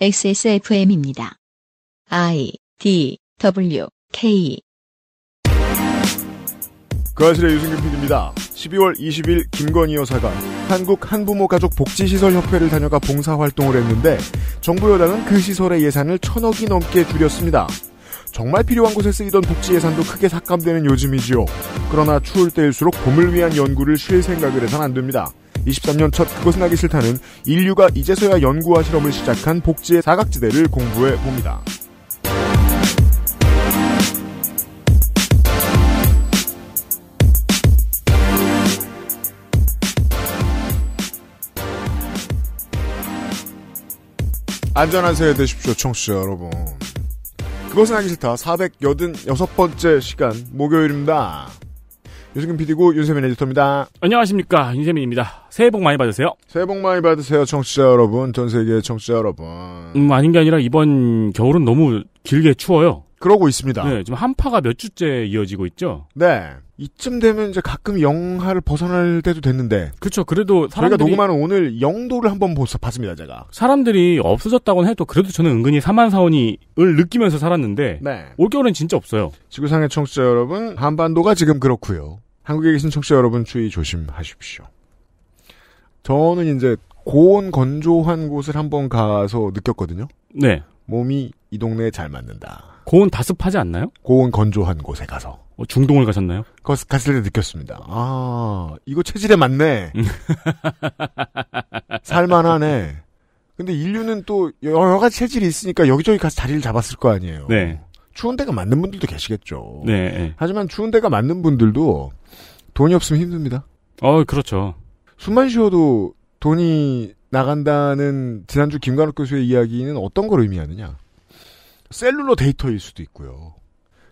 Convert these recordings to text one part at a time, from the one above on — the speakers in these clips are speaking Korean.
XSFM입니다. I D W K 그아실의 유승균 PD입니다. 12월 20일 김건희 여사가 한국 한부모 가족 복지시설 협회를 다녀가 봉사 활동을 했는데 정부 여당은 그 시설의 예산을 천억이 넘게 줄였습니다. 정말 필요한 곳에 쓰이던 복지 예산도 크게 삭감되는 요즘이지요. 그러나 추울 때일수록 봄을 위한 연구를 쉴 생각을 해선 안 됩니다. 23년 첫 그것은 하기 싫다는 인류가 이제서야 연구와 실험을 시작한 복지의 사각지대를 공부해 봅니다. 안전한 새해 되십시오, 청취자 여러분. 그것은 하기 싫다. 486번째 시간, 목요일입니다. 유승균 PD고 윤세민 에디터입니다. 안녕하십니까. 윤세민입니다. 새해 복 많이 받으세요. 새해 복 많이 받으세요. 청취자 여러분. 전 세계 청취자 여러분. 음, 아닌 게 아니라 이번 겨울은 너무 길게 추워요. 그러고 있습니다. 네, 지금 한파가 몇 주째 이어지고 있죠. 네. 이쯤 되면 이제 가끔 영하를 벗어날 때도 됐는데. 그렇죠. 그래도 사람들이 저희가 녹음하는 오늘 영도를 한번 봤습니다, 제가. 사람들이 없어졌다고는 해도 그래도 저는 은근히 4만 4원이을 느끼면서 살았는데 네. 올겨울은 진짜 없어요. 지구상의 청취자 여러분, 한반도가 지금 그렇고요. 한국에 계신 청취자 여러분 주의 조심하십시오. 저는 이제 고온 건조한 곳을 한번 가서 느꼈거든요. 네. 몸이 이 동네에 잘 맞는다. 고온 다습하지 않나요? 고온 건조한 곳에 가서. 어, 중동을 가셨나요? 거, 갔을 때 느꼈습니다. 아, 이거 체질에 맞네. 살만하네. 근데 인류는 또 여러 가지 체질이 있으니까 여기저기 가서 자리를 잡았을 거 아니에요. 네. 추운 데가 맞는 분들도 계시겠죠. 네. 하지만 추운 데가 맞는 분들도 돈이 없으면 힘듭니다. 어, 그렇죠. 숨만 쉬어도 돈이 나간다는 지난주 김관욱 교수의 이야기는 어떤 걸 의미하느냐. 셀룰러 데이터일 수도 있고요.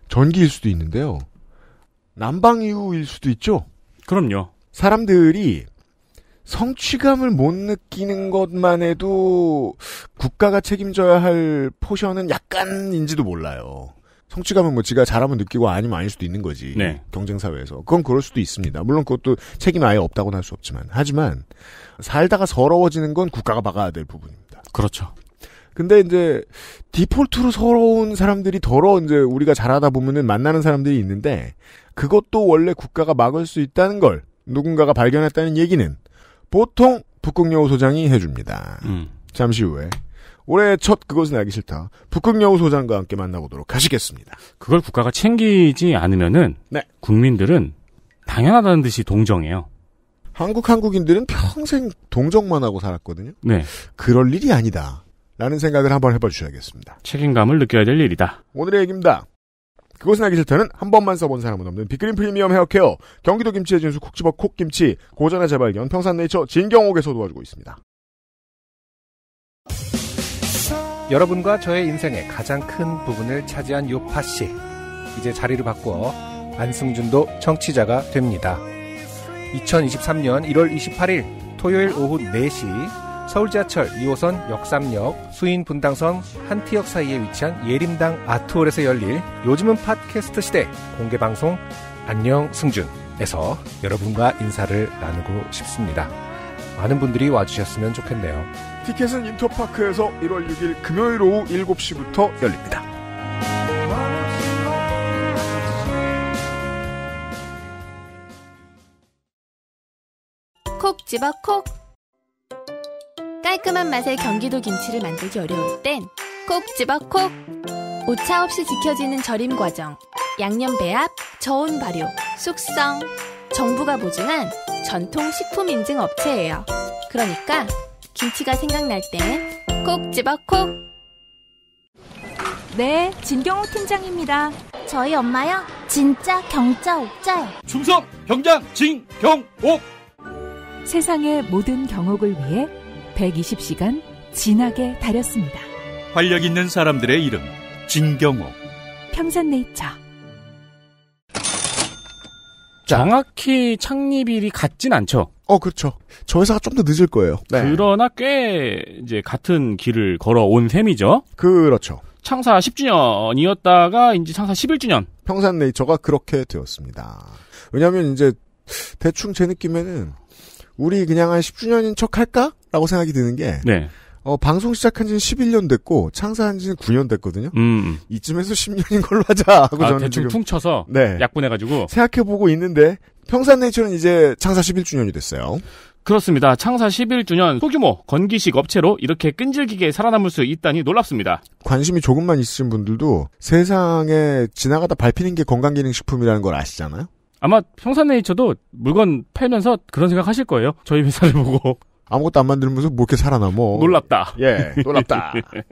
전기일 수도 있는데요. 난방 이후일 수도 있죠. 그럼요. 사람들이 성취감을 못 느끼는 것만 해도 국가가 책임져야 할 포션은 약간인지도 몰라요. 성취감은 뭐 지가 잘하면 느끼고 아니면 아닐 수도 있는 거지. 네. 경쟁 사회에서. 그건 그럴 수도 있습니다. 물론 그것도 책임 아예 없다고는 할 수 없지만. 하지만 살다가 서러워지는 건 국가가 막아야 될 부분입니다. 그렇죠. 근데 이제 디폴트로 서러운 사람들이 더러 이제 우리가 잘하다 보면은 만나는 사람들이 있는데 그것도 원래 국가가 막을 수 있다는 걸 누군가가 발견했다는 얘기는 보통 북극여우 소장이 해줍니다. 음. 잠시 후에 올해 첫 그것은 알기 싫다. 북극여우소장과 함께 만나보도록 하시겠습니다. 그걸 국가가 챙기지 않으면은 네. 국민들은 당연하다는 듯이 동정해요. 한국 한국인들은 평생 동정만 하고 살았거든요. 네. 그럴 일이 아니다. 라는 생각을 한번 해봐 주셔야겠습니다. 책임감을 느껴야 될 일이다. 오늘의 얘기입니다. 그것은 알기 싫다는 한 번만 써본 사람은 없는 빅그린 프리미엄 헤어케어, 경기도 김치의 진수 콕지버 콕김치, 고전의 재발견, 평산네이처 진경옥에서 도와주고 있습니다. 여러분과 저의 인생의 가장 큰 부분을 차지한 요파 씨. 이제 자리를 바꾸어 안승준도 청취자가 됩니다. 2023년 1월 28일 토요일 오후 4시 서울 지하철 2호선 역삼역 수인 분당선 한티역 사이에 위치한 예림당 아트홀에서 열릴 요즘은 팟캐스트 시대 공개 방송 안녕 승준에서 여러분과 인사를 나누고 싶습니다. 많은 분들이 와주셨으면 좋겠네요. 티켓은 인터파크에서 1월 6일 금요일 오후 7시부터 열립니다. 콕 집어 콕 깔끔한 맛의 경기도 김치를 만들기 어려울 땐 콕 집어 콕 오차 없이 지켜지는 절임 과정 양념 배합, 저온 발효, 숙성 정부가 보증한 전통 식품 인증 업체예요. 그러니까 김치가 생각날 때 콕 집어 콕. 네, 진경호 팀장입니다. 저희 엄마요? 진짜 경자 옥자요. 충성 경장 진경옥. 세상의 모든 경옥을 위해 120시간 진하게 다렸습니다. 활력 있는 사람들의 이름 진경옥. 평산네이처. 정확히 창립일이 같진 않죠. 어, 그렇죠. 저 회사가 좀 더 늦을 거예요. 네. 그러나 꽤 이제 같은 길을 걸어온 셈이죠. 그렇죠. 창사 10주년이었다가 이제 창사 11주년. 평산네이처가 그렇게 되었습니다. 왜냐하면 이제 대충 제 느낌에는 우리 그냥 한 10주년인 척 할까? 라고 생각이 드는 게. 네. 어, 방송 시작한 지는 11년 됐고, 창사한 지는 9년 됐거든요? 음. 이쯤에서 10년인 걸로 하자. 하고 아, 저는 대충 퉁쳐서. 네. 약분해가지고. 생각해보고 있는데, 평산네이처는 이제 창사 11주년이 됐어요. 그렇습니다. 창사 11주년 소규모 건기식 업체로 이렇게 끈질기게 살아남을 수 있다니 놀랍습니다. 관심이 조금만 있으신 분들도 세상에 지나가다 밟히는 게 건강기능식품이라는 걸 아시잖아요? 아마 평산네이처도 물건 팔면서 그런 생각 하실 거예요. 저희 회사를 보고. 아무것도 안 만들면서 뭐 이렇게 살아남어. 놀랍다. 예, 놀랍다.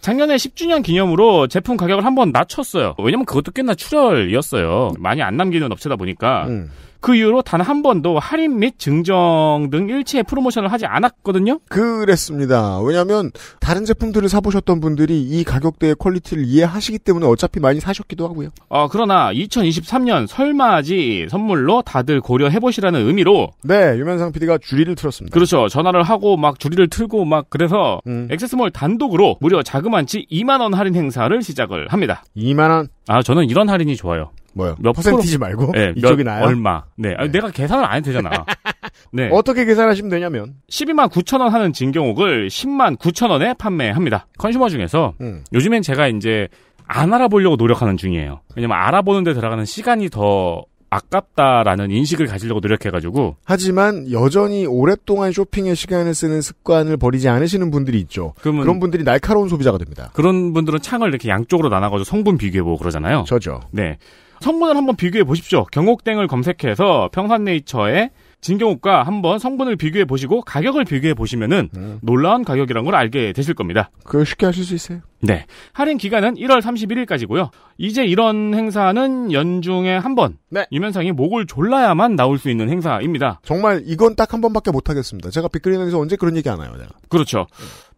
작년에 10주년 기념으로 제품 가격을 한번 낮췄어요. 왜냐면 그것도 꽤나 출혈이었어요. 많이 안 남기는 업체다 보니까. 음. 그 이후로 단 한 번도 할인 및 증정 등 일체 의 프로모션을 하지 않았거든요. 그랬습니다. 왜냐하면 다른 제품들을 사보셨던 분들이 이 가격대의 퀄리티를 이해하시기 때문에 어차피 많이 사셨기도 하고요. 어, 그러나 2023년 설맞이 선물로 다들 고려해보시라는 의미로 네, 유면상 PD가 주리를 틀었습니다. 그렇죠. 전화를 하고 막 주리를 틀고 막 그래서 음. 액세스몰 단독으로 무려 자그만치 2만원 할인 행사를 시작을 합니다. 2만원? 아, 저는 이런 할인이 좋아요. 뭐요? 몇 퍼센티지 말고 네, 이쪽이 나요? 얼마? 네. 네. 아니, 내가 계산을 안 해도 되잖아. 네. 어떻게 계산하시면 되냐면 12만 9천 원 하는 진경옥을 10만 9천 원에 판매합니다. 컨슈머 중에서 음. 요즘엔 제가 이제 안 알아보려고 노력하는 중이에요. 왜냐면 알아보는 데 들어가는 시간이 더 아깝다라는 인식을 가지려고 노력해가지고. 하지만 여전히 오랫동안 쇼핑에 시간을 쓰는 습관을 버리지 않으시는 분들이 있죠. 그런 분들이 날카로운 소비자가 됩니다. 그런 분들은 창을 이렇게 양쪽으로 나눠가지고 성분 비교해보고 그러잖아요. 저죠. 네. 성분을 한번 비교해 보십시오. 경옥땡을 검색해서 평산네이처에 진경옥과 한번 성분을 비교해 보시고 가격을 비교해 보시면은 음. 놀라운 가격이란 걸 알게 되실 겁니다. 그걸 쉽게 하실 수 있어요. 네. 할인 기간은 1월 31일까지고요. 이제 이런 행사는 연중에 한 번. 네. 유면상이 목을 졸라야만 나올 수 있는 행사입니다. 정말 이건 딱 한 번밖에 못 하겠습니다. 제가 빅그린에서 언제 그런 얘기 하나요 제가. 그렇죠.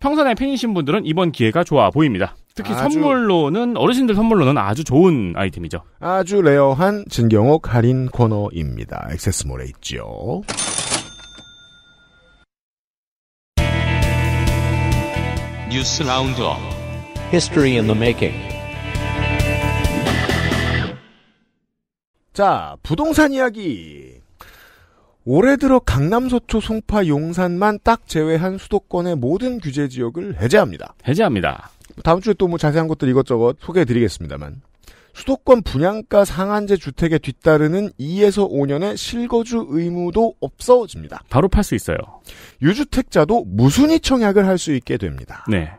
평산에 팬이신 분들은 이번 기회가 좋아 보입니다. 특히 아주, 선물로는 어르신들 선물로는 아주 좋은 아이템이죠. 아주 레어한 진경호 할인 코너입니다. 액세스몰에 있죠. 뉴스 라운드업 History in t 자, 부동산 이야기. 올해 들어 강남, 서초, 송파, 용산만 딱 제외한 수도권의 모든 규제 지역을 해제합니다. 해제합니다. 다음 주에 또 뭐 자세한 것들 이것저것 소개해드리겠습니다만 수도권 분양가 상한제 주택에 뒤따르는 2에서 5년의 실거주 의무도 없어집니다. 바로 팔 수 있어요. 유주택자도 무순위 청약을 할 수 있게 됩니다. 네.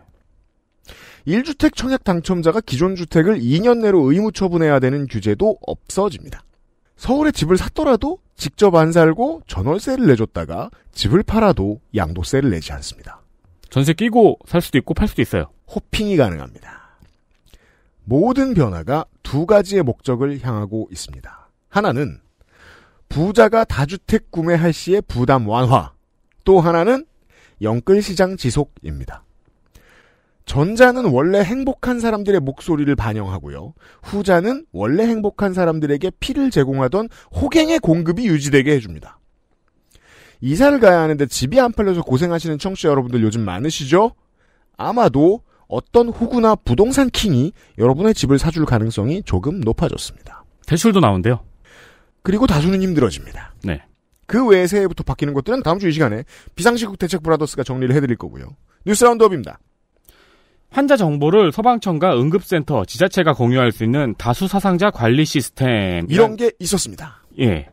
1주택 청약 당첨자가 기존 주택을 2년 내로 의무 처분해야 되는 규제도 없어집니다. 서울에 집을 샀더라도 직접 안 살고 전월세를 내줬다가 집을 팔아도 양도세를 내지 않습니다. 전세 끼고 살 수도 있고 팔 수도 있어요. 호핑이 가능합니다. 모든 변화가 두 가지의 목적을 향하고 있습니다. 하나는 부자가 다주택 구매할 시의 부담 완화. 또 하나는 영끌 시장 지속입니다. 전자는 원래 행복한 사람들의 목소리를 반영하고요. 후자는 원래 행복한 사람들에게 피를 제공하던 호갱의 공급이 유지되게 해줍니다. 이사를 가야 하는데 집이 안 팔려서 고생하시는 청취자 여러분들 요즘 많으시죠? 아마도 어떤 호구나 부동산 킹이 여러분의 집을 사줄 가능성이 조금 높아졌습니다. 대출도 나온대요. 그리고 다수는 힘들어집니다. 네. 그 외에 새해부터 바뀌는 것들은 다음 주 이 시간에 비상시국 대책 브라더스가 정리를 해드릴 거고요. 뉴스 라운드업입니다. 환자 정보를 소방청과 응급센터, 지자체가 공유할 수 있는 다수 사상자 관리 시스템 이런 게 있었습니다. 예.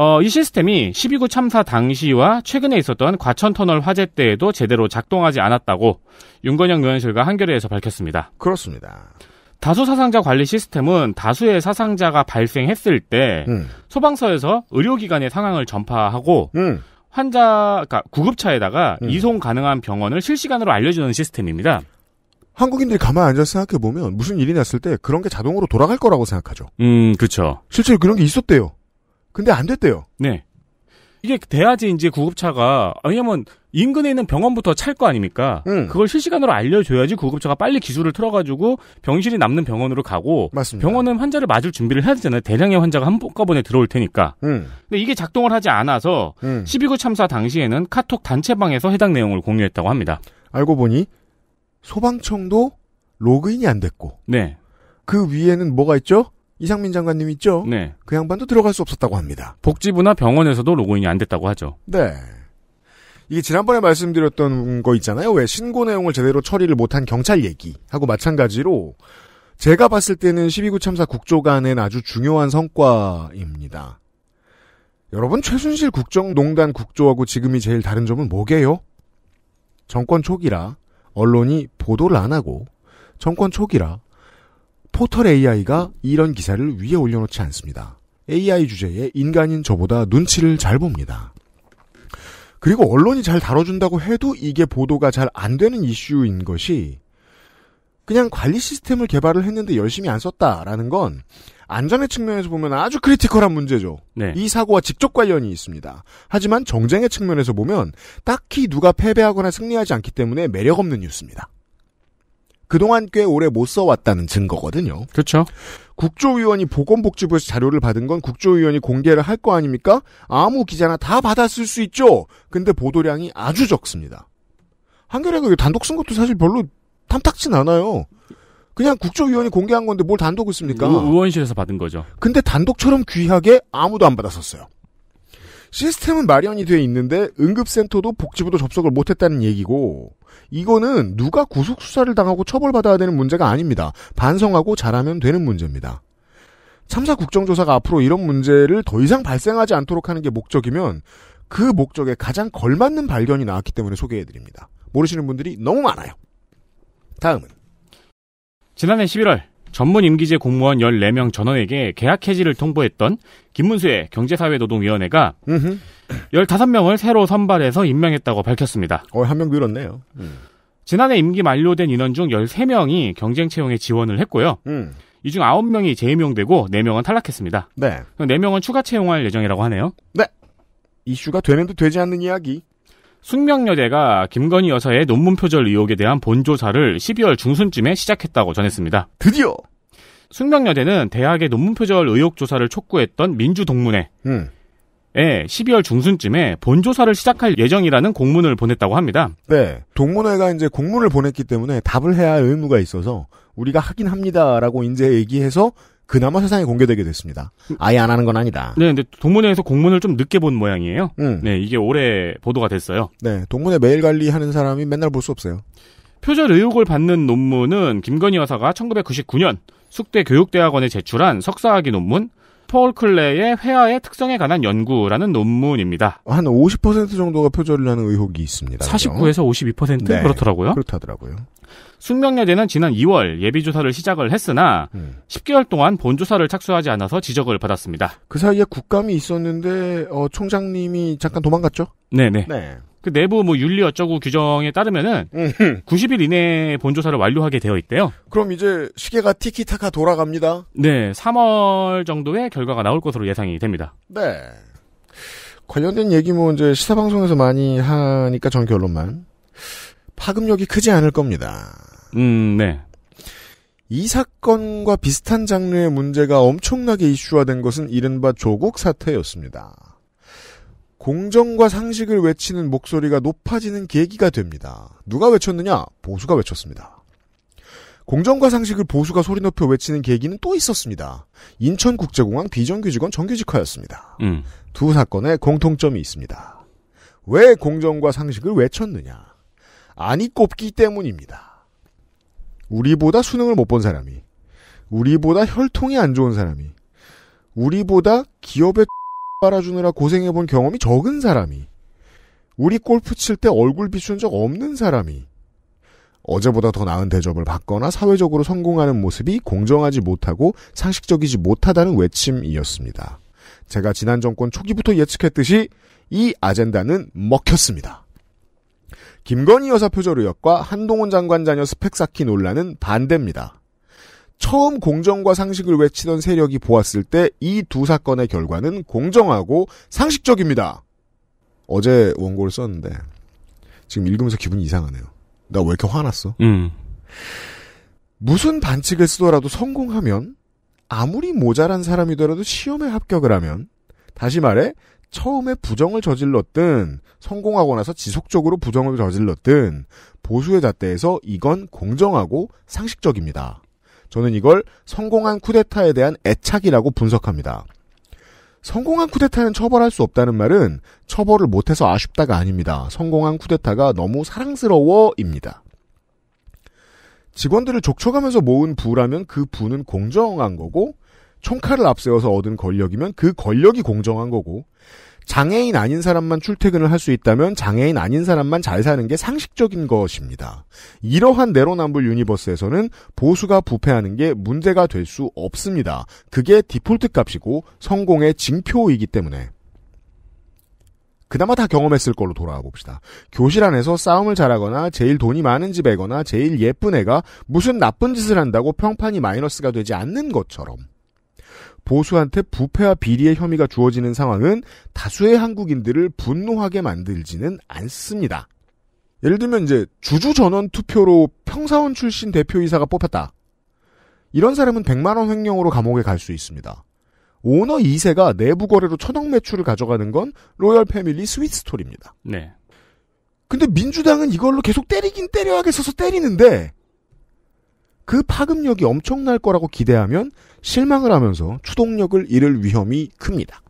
어, 이 시스템이 12구 참사 당시와 최근에 있었던 과천터널 화재 때에도 제대로 작동하지 않았다고 윤건영 의원실과 한겨레에서 밝혔습니다. 그렇습니다. 다수 사상자 관리 시스템은 다수의 사상자가 발생했을 때 음. 소방서에서 의료기관의 상황을 전파하고 음. 환자 그러니까 구급차에다가 음. 이송 가능한 병원을 실시간으로 알려주는 시스템입니다. 한국인들이 가만 앉아 생각해 보면 무슨 일이 났을 때 그런 게 자동으로 돌아갈 거라고 생각하죠. 음, 그렇죠. 실제로 그런 게 있었대요. 근데 안 됐대요. 네. 이게 돼야지 이제 구급차가 왜냐면 인근에 있는 병원부터 찰 거 아닙니까? 음. 그걸 실시간으로 알려줘야지 구급차가 빨리 기술을 틀어가지고 병실이 남는 병원으로 가고 맞습니다. 병원은 환자를 맞을 준비를 해야 되잖아요. 대량의 환자가 한꺼번에 들어올 테니까. 음. 근데 이게 작동을 하지 않아서 음. 12구 참사 당시에는 카톡 단체방에서 해당 내용을 공유했다고 합니다. 알고 보니 소방청도 로그인이 안 됐고. 네. 그 위에는 뭐가 있죠? 이상민 장관님 있죠? 네. 그 양반도 들어갈 수 없었다고 합니다. 복지부나 병원에서도 로그인이 안 됐다고 하죠. 네. 이게 지난번에 말씀드렸던 거 있잖아요. 왜 신고 내용을 제대로 처리를 못한 경찰 얘기하고 마찬가지로 제가 봤을 때는 12구 참사 국조간의 아주 중요한 성과입니다. 여러분 최순실 국정농단 국조하고 지금이 제일 다른 점은 뭐게요? 정권 초기라 언론이 보도를 안 하고 정권 초기라 포털 AI가 이런 기사를 위에 올려놓지 않습니다. AI 주제에 인간인 저보다 눈치를 잘 봅니다. 그리고 언론이 잘 다뤄준다고 해도 이게 보도가 잘 안 되는 이슈인 것이 그냥 관리 시스템을 개발을 했는데 열심히 안 썼다라는 건 안전의 측면에서 보면 아주 크리티컬한 문제죠. 네. 이 사고와 직접 관련이 있습니다. 하지만 정쟁의 측면에서 보면 딱히 누가 패배하거나 승리하지 않기 때문에 매력 없는 뉴스입니다. 그동안 꽤 오래 못 써왔다는 증거거든요. 그렇죠. 국조위원이 보건복지부에서 자료를 받은 건 국조위원이 공개를 할 거 아닙니까? 아무 기자나 다 받았을 수 있죠. 근데 보도량이 아주 적습니다. 한겨레가 단독 쓴 것도 사실 별로 탐탁진 않아요. 그냥 국조위원이 공개한 건데 뭘 단독을 씁니까? 의, 원실에서 받은 거죠. 근데 단독처럼 귀하게 아무도 안 받았었어요. 시스템은 마련이 돼 있는데 응급센터도 복지부도 접속을 못했다는 얘기고 이거는 누가 구속 수사를 당하고 처벌받아야 되는 문제가 아닙니다. 반성하고 잘하면 되는 문제입니다. 참사 국정조사가 앞으로 이런 문제를 더 이상 발생하지 않도록 하는 게 목적이면 그 목적에 가장 걸맞는 발견이 나왔기 때문에 소개해드립니다. 모르시는 분들이 너무 많아요. 다음은 지난해 11월 전문 임기제 공무원 14명 전원에게 계약 해지를 통보했던 김문수의 경제사회노동위원회가 15명을 새로 선발해서 임명했다고 밝혔습니다. 어, 한명 늘었네요. 음. 지난해 임기 만료된 인원 중 13명이 경쟁 채용에 지원을 했고요. 음. 이중 9명이 재임용되고 4명은 탈락했습니다. 네. 4명은 추가 채용할 예정이라고 하네요. 네. 이슈가 되는도 되지 않는 이야기. 숙명여대가 김건희 여사의 논문 표절 의혹에 대한 본조사를 12월 중순쯤에 시작했다고 전했습니다. 드디어 숙명여대는 대학의 논문 표절 의혹 조사를 촉구했던 민주동문회 음. 에 12월 중순쯤에 본조사를 시작할 예정이라는 공문을 보냈다고 합니다. 네. 동문회가 이제 공문을 보냈기 때문에 답을 해야 할 의무가 있어서 우리가 하긴 합니다라고 이제 얘기해서 그나마 세상에 공개되게 됐습니다. 아예 안 하는 건 아니다. 네, 근데 동문회에서 공문을 좀 늦게 본 모양이에요. 음. 네, 이게 올해 보도가 됐어요. 네, 동문회 매일 관리하는 사람이 맨날 볼 수 없어요. 표절 의혹을 받는 논문은 김건희 여사가 1999년 숙대 교육대학원에 제출한 석사학위 논문 폴 클레의 회화의 특성에 관한 연구라는 논문입니다. 한 50% 정도가 표절을 하는 의혹이 있습니다. 49에서 52% 네, 그렇더라고요. 그렇다더라고요. 숙명여대는 지난 2월 예비조사를 시작을 했으나 음. 10개월 동안 본조사를 착수하지 않아서 지적을 받았습니다. 그 사이에 국감이 있었는데 어, 총장님이 잠깐 도망갔죠? 네네. 네. 그 내부 뭐 윤리 어쩌고 규정에 따르면은 90일 음. 이내에 본조사를 완료하게 되어 있대요. 그럼 이제 시계가 티키타카 돌아갑니다. 네, 3월 정도에 결과가 나올 것으로 예상이 됩니다. 네. 관련된 얘기 뭐 이제 시사 방송에서 많이 하니까 전 결론만 파급력이 크지 않을 겁니다. 음, 네. 이 사건과 비슷한 장르의 문제가 엄청나게 이슈화된 것은 이른바 조국 사태였습니다. 공정과 상식을 외치는 목소리가 높아지는 계기가 됩니다. 누가 외쳤느냐? 보수가 외쳤습니다. 공정과 상식을 보수가 소리 높여 외치는 계기는 또 있었습니다. 인천국제공항 비정규직원 정규직화였습니다. 음. 두 사건의 공통점이 있습니다. 왜 공정과 상식을 외쳤느냐? 아니 꼽기 때문입니다. 우리보다 수능을 못 본 사람이, 우리보다 혈통이 안 좋은 사람이, 우리보다 기업의 빨아주느라 고생해본 경험이 적은 사람이 우리 골프 칠 때 얼굴 비춘 적 없는 사람이 어제보다 더 나은 대접을 받거나 사회적으로 성공하는 모습이 공정하지 못하고 상식적이지 못하다는 외침이었습니다. 제가 지난 정권 초기부터 예측했듯이 이 아젠다는 먹혔습니다. 김건희 여사 표절 의혹과 한동훈 장관 자녀 스펙 쌓기 논란은 반대입니다. 처음 공정과 상식을 외치던 세력이 보았을 때 이 두 사건의 결과는 공정하고 상식적입니다. 어제 원고를 썼는데 지금 읽으면서 기분이 이상하네요. 나 왜 이렇게 화났어? 음. 무슨 반칙을 쓰더라도 성공하면 아무리 모자란 사람이더라도 시험에 합격을 하면 다시 말해 처음에 부정을 저질렀든 성공하고 나서 지속적으로 부정을 저질렀든 보수의 잣대에서 이건 공정하고 상식적입니다. 저는 이걸 성공한 쿠데타에 대한 애착이라고 분석합니다. 성공한 쿠데타는 처벌할 수 없다는 말은 처벌을 못해서 아쉽다가 아닙니다. 성공한 쿠데타가 너무 사랑스러워입니다. 직원들을 족쳐가면서 모은 부라면 그 부는 공정한 거고 총칼을 앞세워서 얻은 권력이면 그 권력이 공정한 거고 장애인 아닌 사람만 출퇴근을 할 수 있다면 장애인 아닌 사람만 잘 사는 게 상식적인 것입니다. 이러한 내로남불 유니버스에서는 보수가 부패하는 게 문제가 될 수 없습니다. 그게 디폴트 값이고 성공의 징표이기 때문에. 그나마 다 경험했을 걸로 돌아와 봅시다. 교실 안에서 싸움을 잘하거나 제일 돈이 많은 집애거나 제일 예쁜 애가 무슨 나쁜 짓을 한다고 평판이 마이너스가 되지 않는 것처럼. 보수한테 부패와 비리의 혐의가 주어지는 상황은 다수의 한국인들을 분노하게 만들지는 않습니다. 예를 들면 이제 주주 전원 투표로 평사원 출신 대표이사가 뽑혔다. 이런 사람은 100만 원 횡령으로 감옥에 갈 수 있습니다. 오너 2세가 내부 거래로 천억 매출을 가져가는 건 로열 패밀리 스윗 스토리입니다. 네. 근데 민주당은 이걸로 계속 때리긴 때려야겠어서 때리는데 그 파급력이 엄청날 거라고 기대하면 실망을 하면서 추동력을 잃을 위험이 큽니다.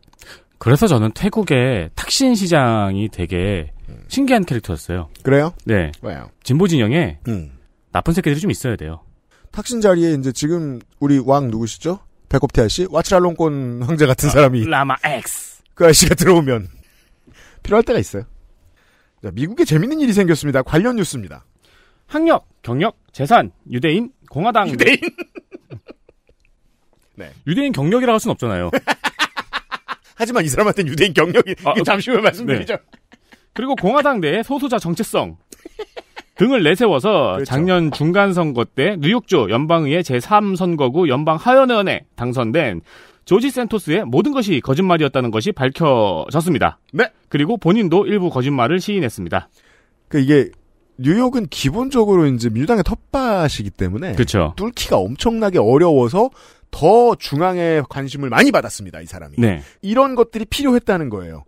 그래서 저는 태국의 탁신 시장이 되게 신기한 캐릭터였어요. 그래요? 네. 왜요? 진보 진영에 음. 나쁜 새끼들이 좀 있어야 돼요. 탁신 자리에 이제 지금 우리 왕 누구시죠? 백업태 아씨? 와치랄롱권 황제 같은 아, 사람이. 어, 라마 X. 그 아씨가 들어오면 필요할 때가 있어요. 자, 미국에 재밌는 일이 생겼습니다. 관련 뉴스입니다. 학력, 경력, 재산, 유대인, 공화당 유대인 네. 네. 유대인 경력이라 할 수는 없잖아요. 하지만 이사람한테 유대인 경력이 아, 잠시 후에 말씀드리죠. 네. 그리고 공화당 내 소수자 정체성 등을 내세워서 그렇죠. 작년 중간 선거 때 뉴욕주 연방의회 제3선거구 연방 하원의원에 당선된 조지 센토스의 모든 것이 거짓말이었다는 것이 밝혀졌습니다. 네. 그리고 본인도 일부 거짓말을 시인했습니다. 그 이게 뉴욕은 기본적으로 이제 민주당의 텃밭이기 때문에 그쵸. 뚫기가 엄청나게 어려워서 더 중앙에 관심을 많이 받았습니다. 이 사람이 네. 이런 것들이 필요했다는 거예요.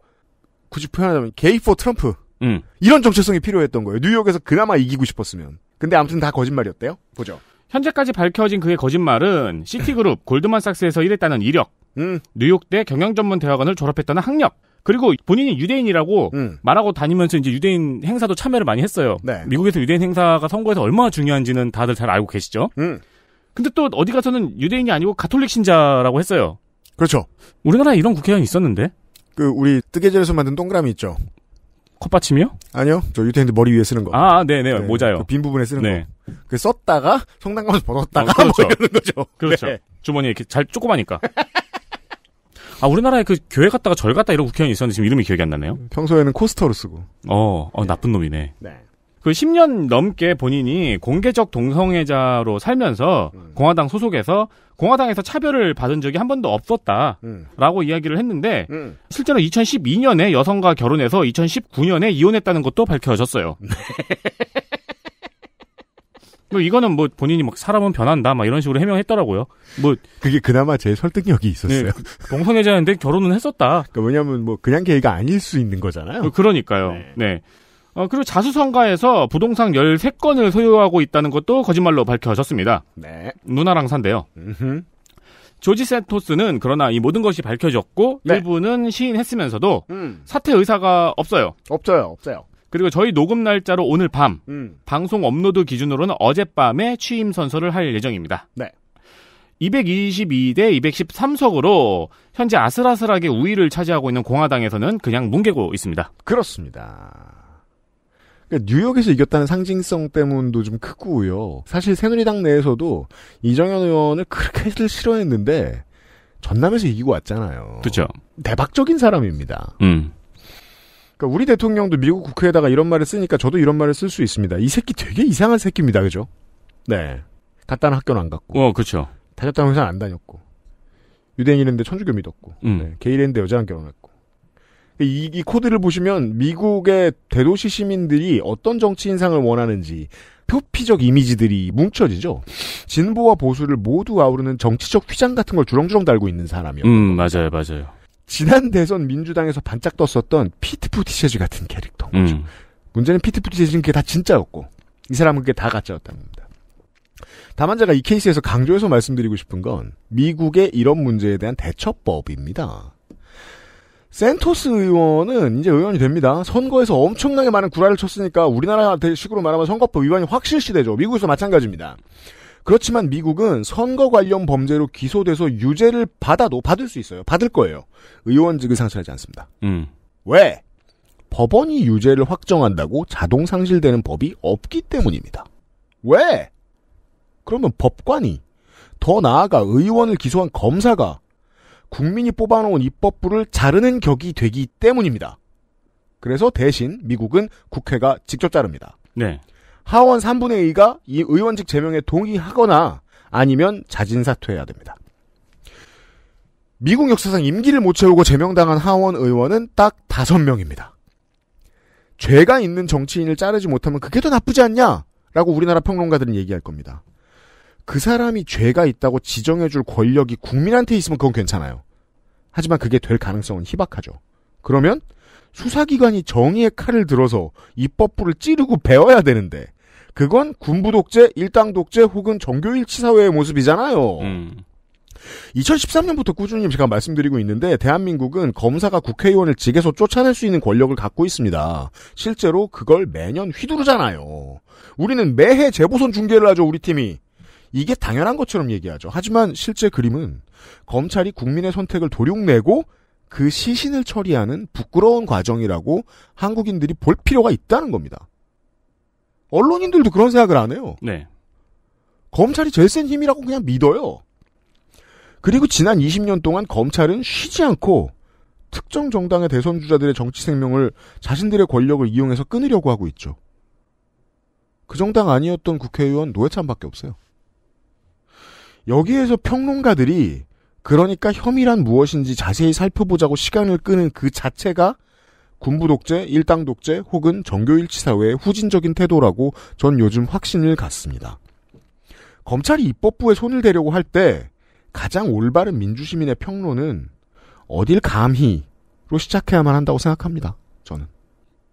굳이 표현하자면 게이 포 트럼프 음. 이런 정체성이 필요했던 거예요. 뉴욕에서 그나마 이기고 싶었으면. 근데 아무튼 다 거짓말이었대요. 보죠. 현재까지 밝혀진 그의 거짓말은 시티그룹, 골드만삭스에서 일했다는 이력, 음. 뉴욕대 경영전문대학원을 졸업했다는 학력, 그리고 본인이 유대인이라고 음. 말하고 다니면서 이제 유대인 행사도 참여를 많이 했어요. 네. 미국에서 유대인 행사가 선거에서 얼마나 중요한지는 다들 잘 알고 계시죠? 음. 근데 또 어디 가서는 유대인이 아니고 가톨릭 신자라고 했어요. 그렇죠. 우리나라에 이런 국회의원이 있었는데? 그, 우리 뜨개질에서 만든 동그라미 있죠? 컵받침이요? 아니요. 저유대인들 머리 위에 쓰는 거. 아, 네네. 네, 네. 모자요. 그빈 부분에 쓰는 네. 거. 그 썼다가 성당 가서 어, 벗었다가 어, 그렇죠. 뭐 이러는 거죠. 그렇죠. 네. 주머니에 이렇게 잘 조그마니까. 아 우리나라에 그 교회 갔다가 절 갔다 이런 국회의원이 있었는데 지금 이름이 기억이 안 나네요. 평소에는 코스터로 쓰고. 어, 어 네. 나쁜 놈이네. 네. 그 10년 넘게 본인이 공개적 동성애자로 살면서 음. 공화당 소속에서 공화당에서 차별을 받은 적이 한 번도 없었다라고 음. 이야기를 했는데 음. 실제로 2012년에 여성과 결혼해서 2019년에 이혼했다는 것도 밝혀졌어요. 네. 뭐 이거는 뭐 본인이 막 사람은 변한다 막 이런 식으로 해명했더라고요. 뭐 그게 그나마 제 설득력이 있었어요. 네, 동성애자인데 그 결혼은 했었다. 그러니까 왜냐하면 뭐 그냥 게이가 아닐 수 있는 거잖아요. 그, 그러니까요. 네. 네. 어, 그리고 자수성가에서 부동산 13건을 소유하고 있다는 것도 거짓말로 밝혀졌습니다. 네. 누나랑 산대요. 음흠. 조지 센토스는 그러나 이 모든 것이 밝혀졌고 네. 일부는 시인했으면서도 음. 사퇴 의사가 없어요. 없어요. 없어요. 그리고 저희 녹음 날짜로 오늘 밤 음. 방송 업로드 기준으로는 어젯밤에 취임 선서를 할 예정입니다. 네. 222대 213석으로 현재 아슬아슬하게 우위를 차지하고 있는 공화당에서는 그냥 뭉개고 있습니다. 그렇습니다. 그러니까 뉴욕에서 이겼다는 상징성 때문도 좀 크고요. 사실 새누리당 내에서도 이정현 의원을 그렇게 싫어했는데 전남에서 이기고 왔잖아요. 그렇죠. 대박적인 사람입니다. 음. 그러니까 우리 대통령도 미국 국회에다가 이런 말을 쓰니까 저도 이런 말을 쓸 수 있습니다. 이 새끼 되게 이상한 새끼입니다. 그죠? 네. 갔다는 학교는 안 갔고. 어, 그렇 다녔다는 회사는 안 다녔고. 유대인인데 천주교 믿었고. 음. 네. 게이랬는데 여자랑 결혼했고. 이, 이 코드를 보시면 미국의 대도시 시민들이 어떤 정치 인상을 원하는지 표피적 이미지들이 뭉쳐지죠. 진보와 보수를 모두 아우르는 정치적 휘장 같은 걸 주렁주렁 달고 있는 사람이요. 음, 맞아요, 맞아요. 지난 대선 민주당에서 반짝 떴었던 피트 푸티셰즈 같은 캐릭터인 거죠. 음. 그렇죠? 문제는 피트 푸티셰즈는 그게 다 진짜였고 이 사람은 그게 다 가짜였다는 겁니다. 다만 제가 이 케이스에서 강조해서 말씀드리고 싶은 건 미국의 이런 문제에 대한 대처법입니다. 센토스 의원은 이제 의원이 됩니다. 선거에서 엄청나게 많은 구라를 쳤으니까 우리나라 식으로 말하면 선거법 위반이 확실시되죠. 미국에서 마찬가지입니다. 그렇지만 미국은 선거 관련 범죄로 기소돼서 유죄를 받아도 받을 수 있어요. 받을 거예요. 의원직을 상실하지 않습니다. 음. 왜? 법원이 유죄를 확정한다고 자동 상실되는 법이 없기 때문입니다. 왜? 그러면 법관이 더 나아가 의원을 기소한 검사가 국민이 뽑아놓은 입법부를 자르는 격이 되기 때문입니다. 그래서 대신 미국은 국회가 직접 자릅니다. 네. 하원 3분의 2가 이 의원직 제명에 동의하거나 아니면 자진 사퇴해야 됩니다. 미국 역사상 임기를 못 채우고 제명당한 하원 의원은 딱 5명입니다. 죄가 있는 정치인을 자르지 못하면 그게 더 나쁘지 않냐? 라고 우리나라 평론가들은 얘기할 겁니다. 그 사람이 죄가 있다고 지정해줄 권력이 국민한테 있으면 그건 괜찮아요. 하지만 그게 될 가능성은 희박하죠. 그러면 수사기관이 정의의 칼을 들어서 입법부를 찌르고 베어야 되는데 그건 군부 독재, 일당 독재 혹은 정교 일치 사회의 모습이잖아요. 음. 2013년부터 꾸준히 제가 말씀드리고 있는데 대한민국은 검사가 국회의원을 직에서 쫓아낼 수 있는 권력을 갖고 있습니다. 실제로 그걸 매년 휘두르잖아요. 우리는 매해 재보선 중계를 하죠, 우리 팀이. 이게 당연한 것처럼 얘기하죠. 하지만 실제 그림은 검찰이 국민의 선택을 도륙내고 그 시신을 처리하는 부끄러운 과정이라고 한국인들이 볼 필요가 있다는 겁니다. 언론인들도 그런 생각을 안 해요. 네. 검찰이 제일 센 힘이라고 그냥 믿어요. 그리고 지난 20년 동안 검찰은 쉬지 않고 특정 정당의 대선 주자들의 정치 생명을 자신들의 권력을 이용해서 끊으려고 하고 있죠. 그 정당 아니었던 국회의원 노회찬밖에 없어요. 여기에서 평론가들이 그러니까 혐의란 무엇인지 자세히 살펴보자고 시간을 끄는 그 자체가 군부 독재, 일당 독재 혹은 정교일치 사회의 후진적인 태도라고 전 요즘 확신을 갖습니다. 검찰이 입법부에 손을 대려고 할 때 가장 올바른 민주시민의 평론은 어딜 감히로 시작해야만 한다고 생각합니다. 저는.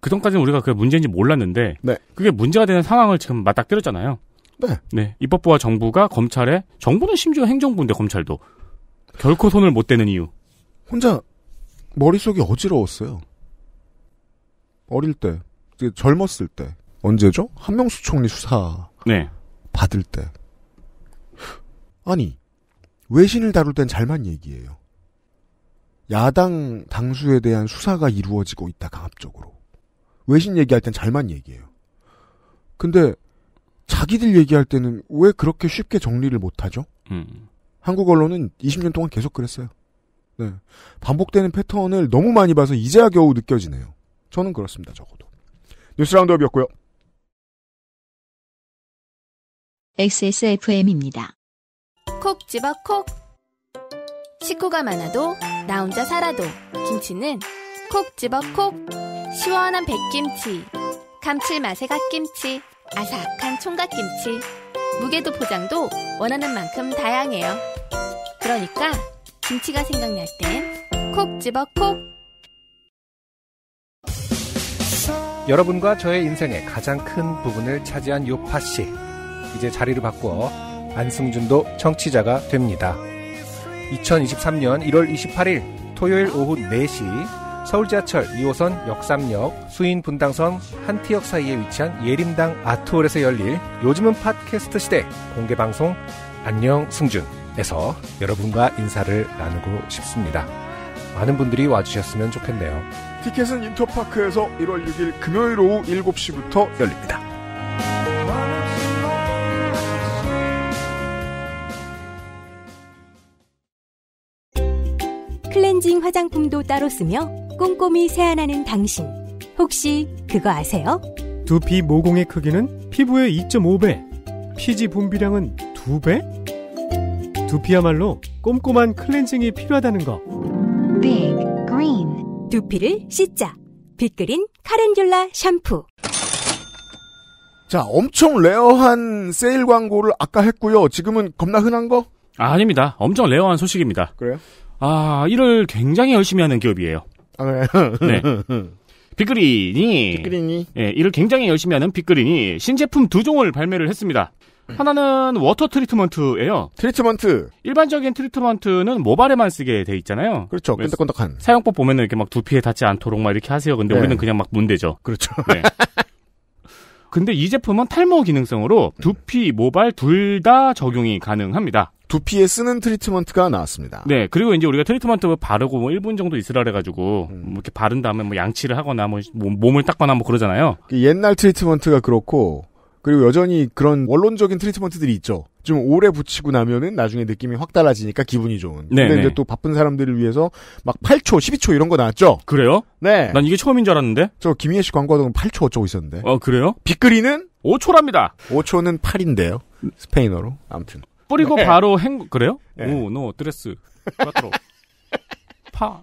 그전까지는 우리가 그게 문제인지 몰랐는데 네. 그게 문제가 되는 상황을 지금 맞닥뜨렸잖아요. 네. 네. 입법부와 정부가 검찰에 정부는 심지어 행정부인데 검찰도 결코 손을 못 대는 이유. 혼자 머릿속이 어지러웠어요. 어릴 때, 젊었을 때, 언제죠? 한명수 총리 수사 네. 받을 때. 아니, 외신을 다룰 땐 잘만 얘기해요. 야당 당수에 대한 수사가 이루어지고 있다, 강압적으로. 외신 얘기할 땐 잘만 얘기해요. 근데 자기들 얘기할 때는 왜 그렇게 쉽게 정리를 못하죠? 음. 한국 언론은 20년 동안 계속 그랬어요. 네. 반복되는 패턴을 너무 많이 봐서 이제야 겨우 느껴지네요. 저는 그렇습니다. 적어도. 뉴스 라운드업이었고요. XSFM입니다. 콕 집어 콕. 식구가 많아도 나 혼자 살아도 김치는 콕 집어 콕. 시원한 백김치. 감칠맛의 갓김치. 아삭한 총각김치. 무게도 포장도 원하는 만큼 다양해요. 그러니까 김치가 생각날 땐 콕 집어 콕. 여러분과 저의 인생의 가장 큰 부분을 차지한 요파 씨. 이제 자리를 바꾸어 안승준도 청취자가 됩니다. 2023년 1월 28일 토요일 오후 4시 서울 지하철 2호선 역삼역 수인 분당선 한티역 사이에 위치한 예림당 아트홀에서 열릴 요즘은 팟캐스트 시대 공개 방송 안녕 승준에서 여러분과 인사를 나누고 싶습니다. 많은 분들이 와주셨으면 좋겠네요. 티켓은 인터파크에서 1월 6일 금요일 오후 7시부터 열립니다. 클렌징 화장품도 따로 쓰며 꼼꼼히 세안하는 당신. 혹시 그거 아세요? 두피 모공의 크기는 피부의 2.5배, 피지 분비량은 2배? 두피야말로 꼼꼼한 클렌징이 필요하다는 거. 네. 두피를 씻자. 빅그린 카렌듈라 샴푸. 자, 엄청 레어한 세일 광고를 아까 했고요. 지금은 겁나 흔한 거? 아, 아닙니다. 엄청 레어한 소식입니다. 그래요? 아, 일을 굉장히 열심히 하는 기업이에요. 아, 그래 네. 빅그린이 빅그린이 예, 일을 굉장히 열심히 하는 빅그린이 신제품 두 종을 발매를 했습니다. 하나는 워터 트리트먼트예요. 트리트먼트. 일반적인 트리트먼트는 모발에만 쓰게 돼 있잖아요. 그렇죠. 끈적끈적한. 사용법 보면은 이렇게 막 두피에 닿지 않도록 막 이렇게 하세요. 근데 네. 우리는 그냥 막 문대죠. 그렇죠. 네. 근데 이 제품은 탈모 기능성으로 두피, 모발 둘 다 적용이 가능합니다. 두피에 쓰는 트리트먼트가 나왔습니다. 네, 그리고 이제 우리가 트리트먼트 뭐 바르고 뭐 1분 정도 있으라 그래가지고, 음. 뭐 이렇게 바른 다음에 뭐 양치를 하거나 뭐 몸을 닦거나 뭐 그러잖아요. 옛날 트리트먼트가 그렇고, 그리고 여전히 그런 원론적인 트리트먼트들이 있죠. 좀 오래 붙이고 나면은 나중에 느낌이 확 달라지니까 기분이 좋은. 네네. 근데 네. 이제 또 바쁜 사람들을 위해서 막 8초, 12초 이런 거 나왔죠. 그래요? 네. 난 이게 처음인 줄 알았는데. 저 김희애 씨 광고하던 8초 어쩌고 있었는데. 어, 그래요? 빅그리는 5초랍니다. 5초는 8인데요. 스페인어로. 아무튼. 뿌리고 네. 바로 행 그래요? 네. 오, 노 드레스. 파트로. 파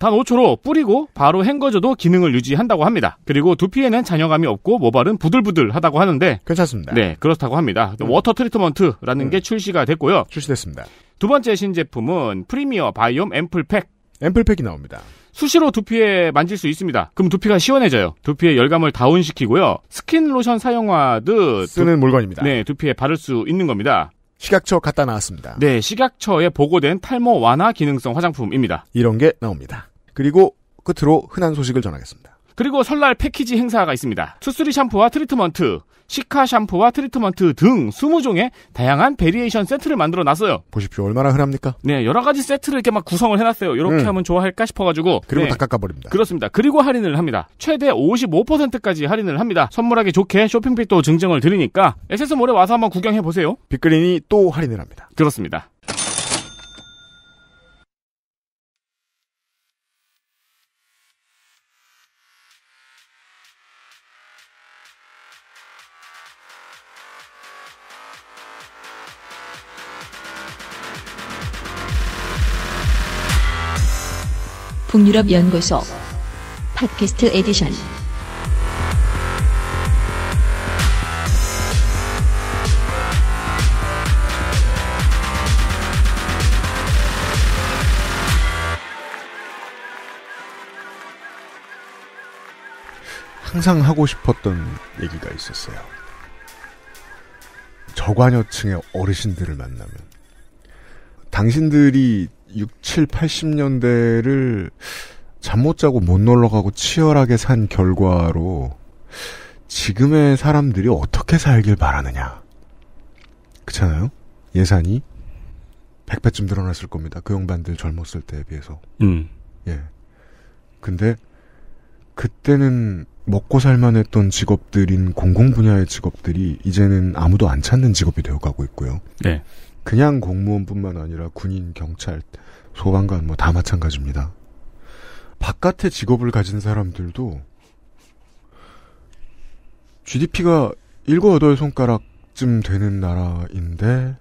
단 5초로 뿌리고 바로 헹궈줘도 기능을 유지한다고 합니다. 그리고 두피에는 잔여감이 없고 모발은 부들부들하다고 하는데 괜찮습니다. 네, 그렇다고 합니다. 그 음. 워터 트리트먼트라는 음. 게 출시가 됐고요. 출시됐습니다. 두 번째 신제품은 프리미어 바이옴 앰플팩. 앰플팩이 나옵니다. 수시로 두피에 만질 수 있습니다. 그럼 두피가 시원해져요. 두피의 열감을 다운시키고요. 스킨 로션 사용하듯 쓰는 두, 물건입니다. 네, 두피에 바를 수 있는 겁니다. 식약처 갖다 나왔습니다. 네, 식약처에 보고된 탈모 완화 기능성 화장품입니다. 이런 게 나옵니다. 그리고 끝으로 흔한 소식을 전하겠습니다. 그리고 설날 패키지 행사가 있습니다. 투쓰리 샴푸와 트리트먼트, 시카 샴푸와 트리트먼트 등 20종의 다양한 베리에이션 세트를 만들어 놨어요. 보십시오. 얼마나 흔합니까? 네, 여러 가지 세트를 이렇게 막 구성을 해놨어요. 이렇게 음. 하면 좋아할까 싶어가지고. 그리고 네, 다 깎아버립니다. 그렇습니다. 그리고 할인을 합니다. 최대 55%까지 할인을 합니다. 선물하기 좋게 쇼핑백도 증정을 드리니까 에세스몰에 와서 한번 구경해보세요. 빅그린이 또 할인을 합니다. 그렇습니다. 유럽연구소 팟캐스트 에디션 항상 하고 싶었던 얘기가 있었어요. 저관여층의 어르신들을 만나면 당신들이 60, 80년대를 잠 못 자고 못 놀러 가고 치열하게 산 결과로 지금의 사람들이 어떻게 살길 바라느냐. 그렇잖아요? 예산이 100배쯤 늘어났을 겁니다. 그 양반들 젊었을 때에 비해서. 음. 예. 근데 그때는 먹고 살만했던 직업들인 공공 분야의 직업들이 이제는 아무도 안 찾는 직업이 되어 가고 있고요. 네. 그냥 공무원뿐만 아니라 군인, 경찰, 소방관 뭐 다 마찬가지입니다. 바깥에 직업을 가진 사람들도 GDP가 7-8 손가락쯤 되는 나라인데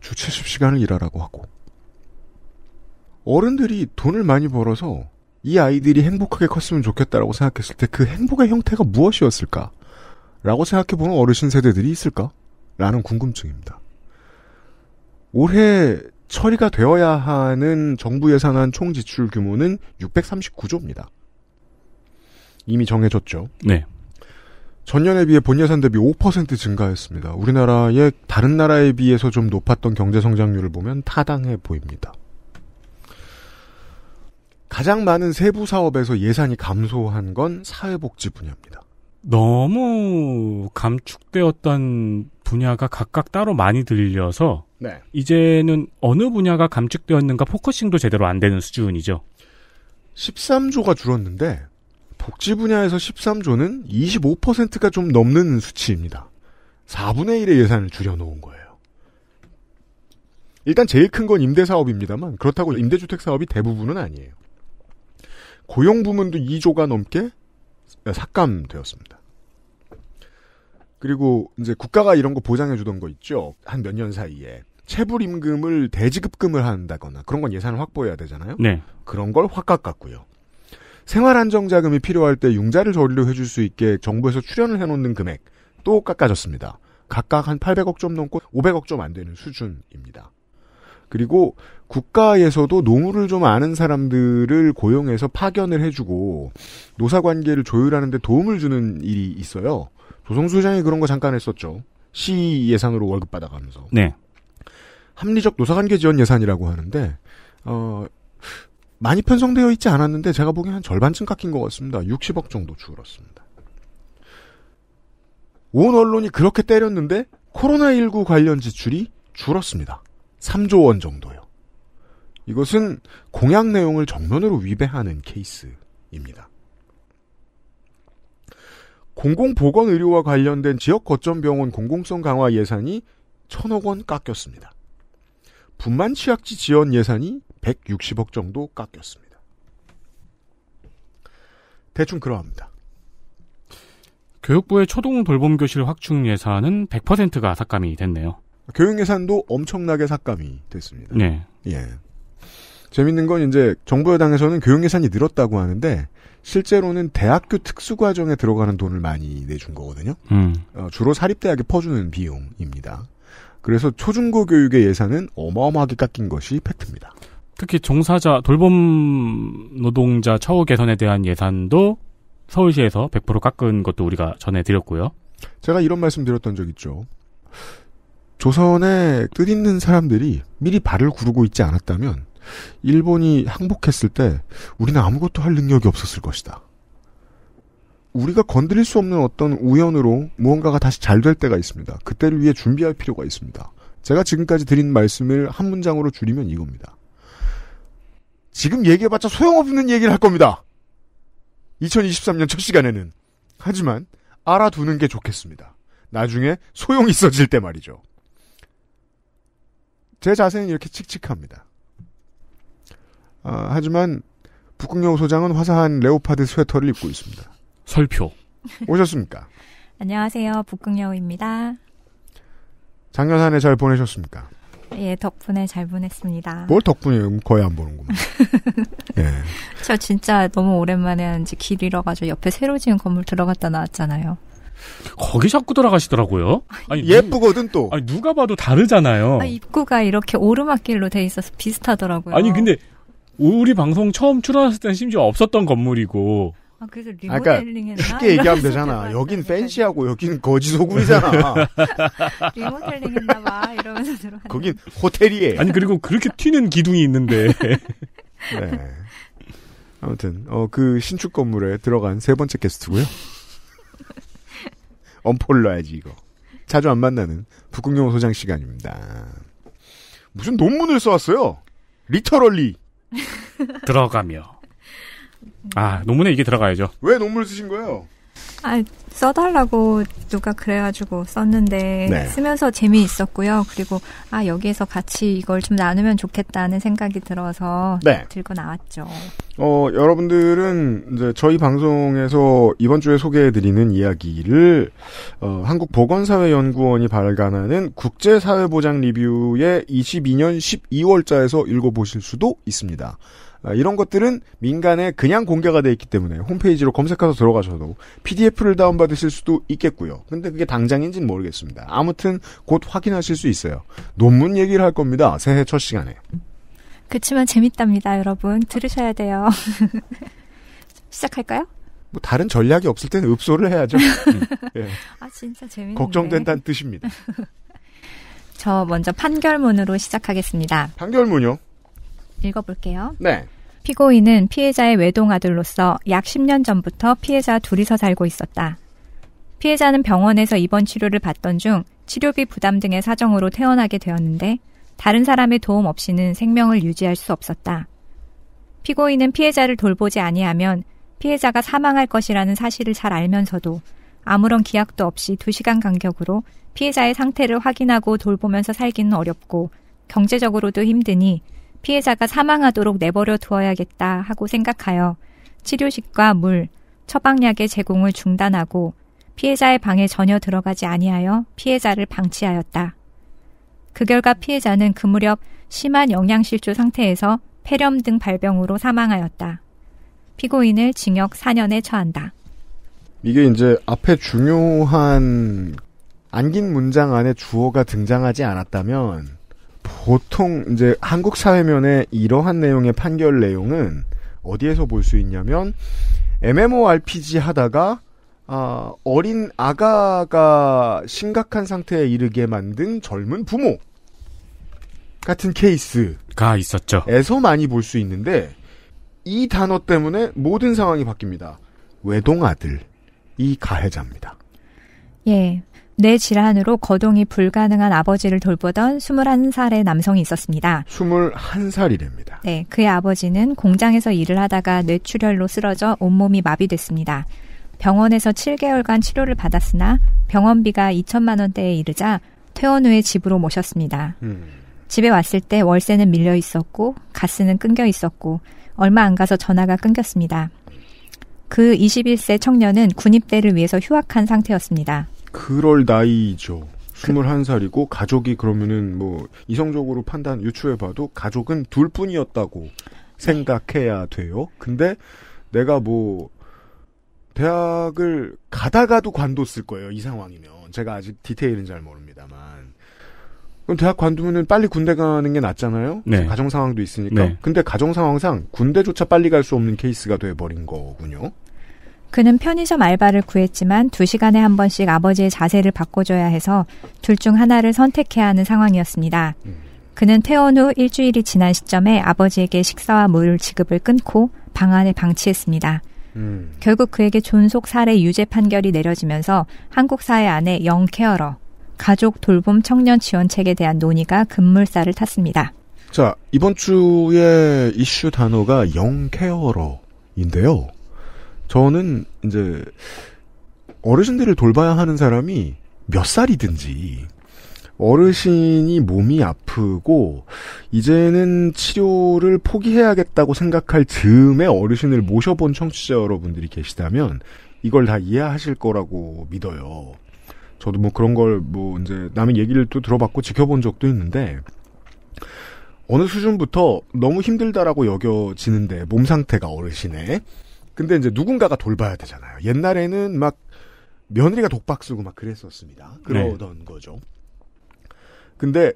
주 70시간을 일하라고 하고 어른들이 돈을 많이 벌어서 이 아이들이 행복하게 컸으면 좋겠다라고 생각했을 때 그 행복의 형태가 무엇이었을까? 라고 생각해보는 어르신 세대들이 있을까? 라는 궁금증입니다. 올해 처리가 되어야 하는 정부 예산안 총 지출 규모는 639조입니다. 이미 정해졌죠. 네. 전년에 비해 본 예산 대비 5% 증가했습니다. 우리나라의 다른 나라에 비해서 좀 높았던 경제 성장률을 보면 타당해 보입니다. 가장 많은 세부 사업에서 예산이 감소한 건 사회복지 분야입니다. 너무 감축되었던 분야가 각각 따로 많이 들려서 네. 이제는 어느 분야가 감축되었는가 포커싱도 제대로 안 되는 수준이죠. 13조가 줄었는데 복지 분야에서 13조는 25%가 좀 넘는 수치입니다. 4분의 1의 예산을 줄여놓은 거예요. 일단 제일 큰 건 임대 사업입니다만 그렇다고 임대주택 사업이 대부분은 아니에요. 고용 부문도 2조가 넘게 삭감되었습니다. 그리고 이제 국가가 이런 거 보장해 주던 거 있죠. 한 몇 년 사이에. 체불 임금을 대지급금을 한다거나 그런 건 예산을 확보해야 되잖아요. 네. 그런 걸 확 깎았고요. 생활 안정 자금이 필요할 때 융자를 전류 해줄 수 있게 정부에서 출연을 해놓는 금액 또 깎아졌습니다. 각각 한 800억 좀 넘고 500억 좀 안 되는 수준입니다. 그리고 국가에서도 노무를 좀 아는 사람들을 고용해서 파견을 해주고 노사 관계를 조율하는데 도움을 주는 일이 있어요. 조성수 회장이 그런 거 잠깐 했었죠. 시 예산으로 월급 받아가면서. 네. 합리적 노사관계 지원 예산이라고 하는데 어 많이 편성되어 있지 않았는데 제가 보기엔 한 절반쯤 깎인 것 같습니다. 60억 정도 줄었습니다. 온 언론이 그렇게 때렸는데 코로나19 관련 지출이 줄었습니다. 3조 원 정도요. 이것은 공약 내용을 정면으로 위배하는 케이스입니다. 공공보건의료와 관련된 지역 거점병원 공공성 강화 예산이 천억 원 깎였습니다. 분만 취약지 지원 예산이 160억 정도 깎였습니다. 대충 그러합니다. 교육부의 초등 돌봄 교실 확충 예산은 100%가 삭감이 됐네요. 교육 예산도 엄청나게 삭감이 됐습니다. 네. 예. 재밌는 건 이제 정부 여당에서는 교육 예산이 늘었다고 하는데 실제로는 대학교 특수과정에 들어가는 돈을 많이 내준 거거든요. 음. 어, 주로 사립대학에 퍼주는 비용입니다. 그래서 초중고 교육의 예산은 어마어마하게 깎인 것이 팩트입니다. 특히 종사자 돌봄 노동자 처우 개선에 대한 예산도 서울시에서 100% 깎은 것도 우리가 전해드렸고요. 제가 이런 말씀드렸던 적 있죠. 조선에뜻 있는 사람들이 미리 발을 구르고 있지 않았다면 일본이 항복했을 때 우리는 아무것도 할 능력이 없었을 것이다. 우리가 건드릴 수 없는 어떤 우연으로 무언가가 다시 잘 될 때가 있습니다. 그때를 위해 준비할 필요가 있습니다. 제가 지금까지 드린 말씀을 한 문장으로 줄이면 이겁니다. 지금 얘기해봤자 소용없는 얘기를 할 겁니다. 2023년 첫 시간에는. 하지만 알아두는 게 좋겠습니다. 나중에 소용있어질 때 말이죠. 제 자세는 이렇게 칙칙합니다. 아, 하지만 북극여우 소장은 화사한 레오파드 스웨터를 입고 있습니다. 설표. 오셨습니까? 안녕하세요. 북극여우입니다. 작년산에잘 보내셨습니까? 예, 덕분에 잘 보냈습니다. 뭘 덕분이에요? 음, 거의 안 보는구만. 예. 저 진짜 너무 오랜만에 하지길 잃어가지고 옆에 새로 지은 건물 들어갔다 나왔잖아요. 거기 자꾸 돌아가시더라고요. 아니, 예쁘거든 또. 아니 누가 봐도 다르잖아요. 아, 입구가 이렇게 오르막길로 돼 있어서 비슷하더라고요. 아니 근데 우리 방송 처음 출연했을 땐 심지어 없었던 건물이고. 아, 그래서 아, 리모델링 했 그러니까 쉽게 얘기하면 되잖아. 여긴 팬시하고 여긴 거지 소굴이잖아. 리모델링 했나 봐. 이러면서 들어 거긴 호텔이에. 요 아니, 그리고 그렇게 튀는 기둥이 있는데. 네. 아무튼, 어, 그 신축 건물에 들어간 세 번째 게스트고요. 언폴를넣야지 이거. 자주 안 만나는 북극용 소장 시간입니다. 무슨 논문을 써왔어요? 리터럴리. 들어가며. 아, 논문에 이게 들어가야죠. 왜 논문을 쓰신 거예요? 아, 써달라고 누가 그래가지고 썼는데 네. 쓰면서 재미있었고요. 그리고 아 여기에서 같이 이걸 좀 나누면 좋겠다는 생각이 들어서 네. 들고 나왔죠. 어 여러분들은 이제 저희 방송에서 이번 주에 소개해드리는 이야기를 어, 한국보건사회연구원이 발간하는 국제사회보장 리뷰의 22년 12월자에서 읽어보실 수도 있습니다. 아, 이런 것들은 민간에 그냥 공개가 돼 있기 때문에 홈페이지로 검색해서 들어가셔도 PDF를 다운받으실 수도 있겠고요. 근데 그게 당장인지는 모르겠습니다. 아무튼 곧 확인하실 수 있어요. 논문 얘기를 할 겁니다. 새해 첫 시간에. 그치만 재밌답니다, 여러분. 들으셔야 돼요. 시작할까요? 뭐 다른 전략이 없을 때는 읍소를 해야죠. 음, 예. 아 진짜 재밌네. 걱정된다는 뜻입니다. 저 먼저 판결문으로 시작하겠습니다. 판결문요? 읽어볼게요. 네. 피고인은 피해자의 외동 아들로서 약 10년 전부터 피해자 둘이서 살고 있었다. 피해자는 병원에서 입원 치료를 받던 중 치료비 부담 등의 사정으로 퇴원하게 되었는데 다른 사람의 도움 없이는 생명을 유지할 수 없었다. 피고인은 피해자를 돌보지 아니하면 피해자가 사망할 것이라는 사실을 잘 알면서도 아무런 기약도 없이 2시간 간격으로 피해자의 상태를 확인하고 돌보면서 살기는 어렵고 경제적으로도 힘드니 피해자가 사망하도록 내버려 두어야겠다 하고 생각하여 치료식과 물, 처방약의 제공을 중단하고 피해자의 방에 전혀 들어가지 아니하여 피해자를 방치하였다. 그 결과 피해자는 그 무렵 심한 영양실조 상태에서 폐렴 등 발병으로 사망하였다. 피고인을 징역 4년에 처한다. 이게 이제 앞에 중요한 안긴 문장 안에 주어가 등장하지 않았다면 보통 이제 한국 사회면의 이러한 내용의 판결 내용은 어디에서 볼 수 있냐면 MMORPG 하다가 아, 어린 아가가 심각한 상태에 이르게 만든 젊은 부모 같은 케이스가 있었죠. 에서 많이 볼 수 있는데 이 단어 때문에 모든 상황이 바뀝니다. 외동 아들이 가해자입니다. 예. 뇌 질환으로 거동이 불가능한 아버지를 돌보던 21살의 남성이 있었습니다. 21살이랍니다. 네, 그의 아버지는 공장에서 일을 하다가 뇌출혈로 쓰러져 온몸이 마비됐습니다. 병원에서 7개월간 치료를 받았으나 병원비가 2천만 원대에 이르자 퇴원 후에 집으로 모셨습니다. 음. 집에 왔을 때 월세는 밀려 있었고 가스는 끊겨 있었고 얼마 안 가서 전화가 끊겼습니다. 그 21세 청년은 군입대를 위해서 휴학한 상태였습니다. 그럴 나이죠. 21살이고 가족이 그러면은 뭐 이성적으로 판단 유추해 봐도 가족은 둘뿐이었다고 생각해야 돼요. 근데 내가 뭐 대학을 가다가도 관뒀을 거예요. 이 상황이면. 제가 아직 디테일은 잘 모릅니다만. 그럼 대학 관두면은 빨리 군대 가는 게 낫잖아요. 네. 가정 상황도 있으니까. 네. 근데 가정 상황상 군대조차 빨리 갈 수 없는 케이스가 돼 버린 거군요. 그는 편의점 알바를 구했지만 두시간에한 번씩 아버지의 자세를 바꿔줘야 해서 둘 중 하나를 선택해야 하는 상황이었습니다. 그는 퇴원 후 일주일이 지난 시점에 아버지에게 식사와 물 지급을 끊고 방 안에 방치했습니다. 음. 결국 그에게 존속 살해 유죄 판결이 내려지면서 한국 사회 안에 영케어러, 가족 돌봄 청년 지원책에 대한 논의가 급물살을 탔습니다. 자, 이번 주에 이슈 단어가 영케어러인데요. 저는 이제 어르신들을 돌봐야 하는 사람이 몇 살이든지 어르신이 몸이 아프고 이제는 치료를 포기해야겠다고 생각할 즈음에 어르신을 모셔본 청취자 여러분들이 계시다면 이걸 다 이해하실 거라고 믿어요. 저도 뭐 그런 걸 뭐 이제 남의 얘기를 또 들어봤고 지켜본 적도 있는데 어느 수준부터 너무 힘들다라고 여겨지는데 몸 상태가 어르신의 근데 이제 누군가가 돌봐야 되잖아요. 옛날에는 막 며느리가 독박 쓰고 막 그랬었습니다. 그러던 네. 거죠. 근데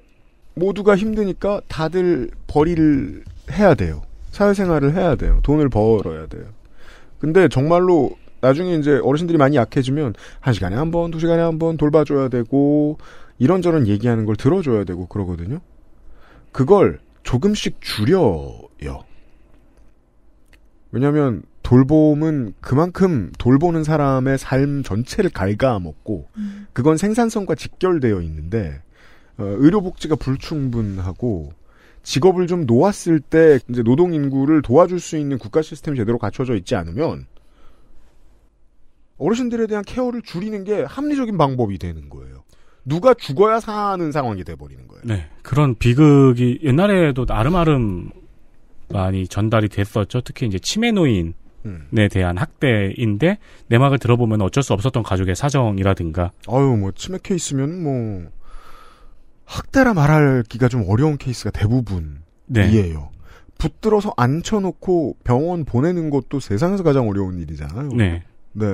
모두가 힘드니까 다들 벌이 해야 돼요. 사회생활을 해야 돼요. 돈을 벌어야 돼요. 근데 정말로 나중에 이제 어르신들이 많이 약해지면 한 시간에 한 번, 두 시간에 한 번 돌봐줘야 되고 이런저런 얘기하는 걸 들어줘야 되고 그러거든요. 그걸 조금씩 줄여요. 왜냐면 하 돌봄은 그만큼 돌보는 사람의 삶 전체를 갉아먹고 음. 그건 생산성과 직결되어 있는데 어, 의료복지가 불충분하고 직업을 좀 놓았을 때 이제 노동 인구를 도와줄 수 있는 국가 시스템이 제대로 갖춰져 있지 않으면 어르신들에 대한 케어를 줄이는 게 합리적인 방법이 되는 거예요. 누가 죽어야 사는 상황이 돼버리는 거예요. 네, 그런 비극이 옛날에도 아름아름 많이 전달이 됐었죠. 특히 이제 치매 노인 음. 네, 대한 학대인데 내막을 들어보면 어쩔 수 없었던 가족의 사정이라든가. 아유 뭐치맥해있으면뭐 학대라 말하기가 좀 어려운 케이스가 네. 대부분이에요. 네. 붙들어서 앉혀놓고 병원 보내는 것도 세상에서 가장 어려운 일이잖아요. 네. 네.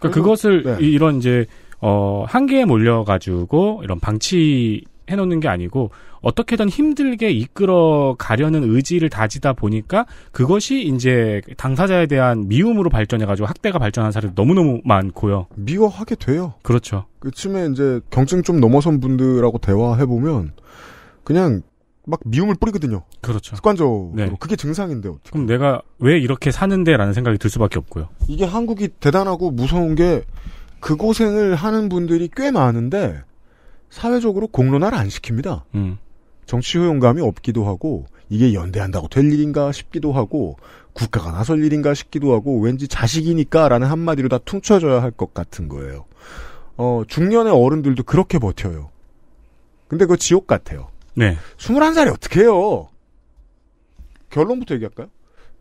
그러니까 그것을 네. 이런 이제 어 한계에 몰려 가지고 이런 방치해 놓는 게 아니고 어떻게든 힘들게 이끌어 가려는 의지를 다지다 보니까 그것이 이제 당사자에 대한 미움으로 발전해가지고 학대가 발전한 사례도 너무너무 많고요. 미워하게 돼요. 그렇죠. 그쯤에 이제 경증 좀 넘어선 분들하고 대화해보면 그냥 막 미움을 뿌리거든요. 그렇죠. 습관적으로. 네. 그게 증상인데 어떻게. 그럼 내가 왜 이렇게 사는데 라는 생각이 들 수밖에 없고요. 이게 한국이 대단하고 무서운 게 그 고생을 하는 분들이 꽤 많은데 사회적으로 공론화를 안 시킵니다. 음. 정치 효용감이 없기도 하고 이게 연대한다고 될 일인가 싶기도 하고 국가가 나설 일인가 싶기도 하고 왠지 자식이니까라는 한마디로 다 퉁쳐져야 할 것 같은 거예요. 어, 중년의 어른들도 그렇게 버텨요. 근데 그거 지옥 같아요. 네. 21살이 어떻게 해요? 결론부터 얘기할까요?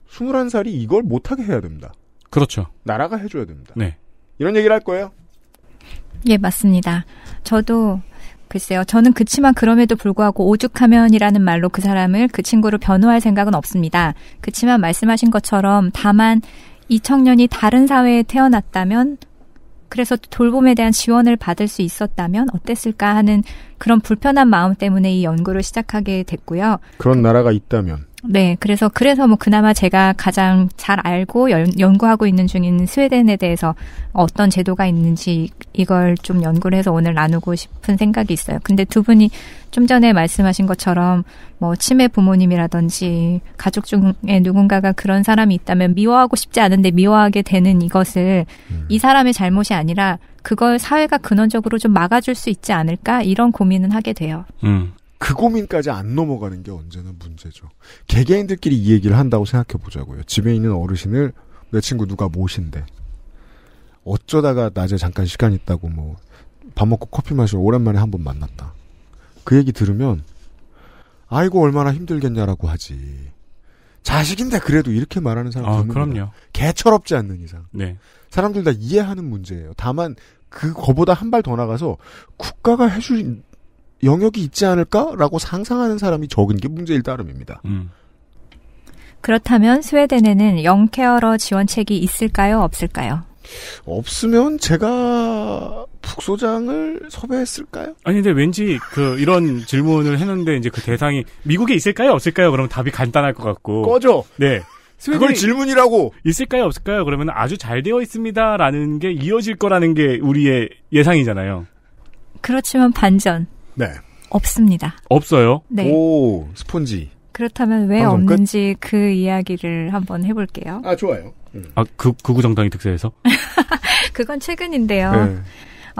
21살이 이걸 못하게 해야 됩니다. 그렇죠. 나라가 해줘야 됩니다. 네. 이런 얘기를 할 거예요? 예, 맞습니다. 저도 글쎄요. 저는 그치만 그럼에도 불구하고 오죽하면이라는 말로 그 사람을 그친구로 변호할 생각은 없습니다. 그치만 말씀하신 것처럼 다만 이 청년이 다른 사회에 태어났다면 그래서 돌봄에 대한 지원을 받을 수 있었다면 어땠을까 하는 그런 불편한 마음 때문에 이 연구를 시작하게 됐고요. 그런 나라가 있다면 네, 그래서 그래서 뭐 그나마 제가 가장 잘 알고 연, 연구하고 있는 중인 스웨덴에 대해서 어떤 제도가 있는지 이걸 좀 연구를 해서 오늘 나누고 싶은 생각이 있어요. 근데 두 분이 좀 전에 말씀하신 것처럼 뭐 치매 부모님이라든지 가족 중에 누군가가 그런 사람이 있다면 미워하고 싶지 않은데 미워하게 되는 이것을 음. 이 사람의 잘못이 아니라 그걸 사회가 근원적으로 좀 막아줄 수 있지 않을까 이런 고민은 하게 돼요. 음. 그 고민까지 안 넘어가는 게 언제나 문제죠. 개개인들끼리 이 얘기를 한다고 생각해 보자고요. 집에 있는 어르신을 내 친구 누가 모신데 어쩌다가 낮에 잠깐 시간 있다고 뭐 밥 먹고 커피 마시고 오랜만에 한번 만났다. 그 얘기 들으면 아이고 얼마나 힘들겠냐라고 하지. 자식인데 그래도 이렇게 말하는 사람 아, 그럼요. 개철없지 않는 이상. 네. 사람들 다 이해하는 문제예요. 다만 그거보다 한 발 더 나가서 국가가 해준 영역이 있지 않을까라고 상상하는 사람이 적은 게 문제일 따름입니다. 음. 그렇다면 스웨덴에는 영케어러 지원책이 있을까요? 없을까요? 없으면 제가 북소장을 섭외했을까요? 아니 근데 왠지 그 이런 질문을 했는데 이제 그 대상이 미국에 있을까요? 없을까요? 그러면 답이 간단할 것 같고 꺼져. 네. 그걸 질문이라고 있을까요? 없을까요? 그러면 아주 잘 되어 있습니다라는 게 이어질 거라는 게 우리의 예상이잖아요. 그렇지만 반전. 네. 없습니다. 없어요? 네. 오, 스폰지. 그렇다면 왜 없는지 끝? 그 이야기를 한번 해볼게요. 아, 좋아요. 음. 아, 그, 구구정당이 그 특세해서? 그건 최근인데요. 네.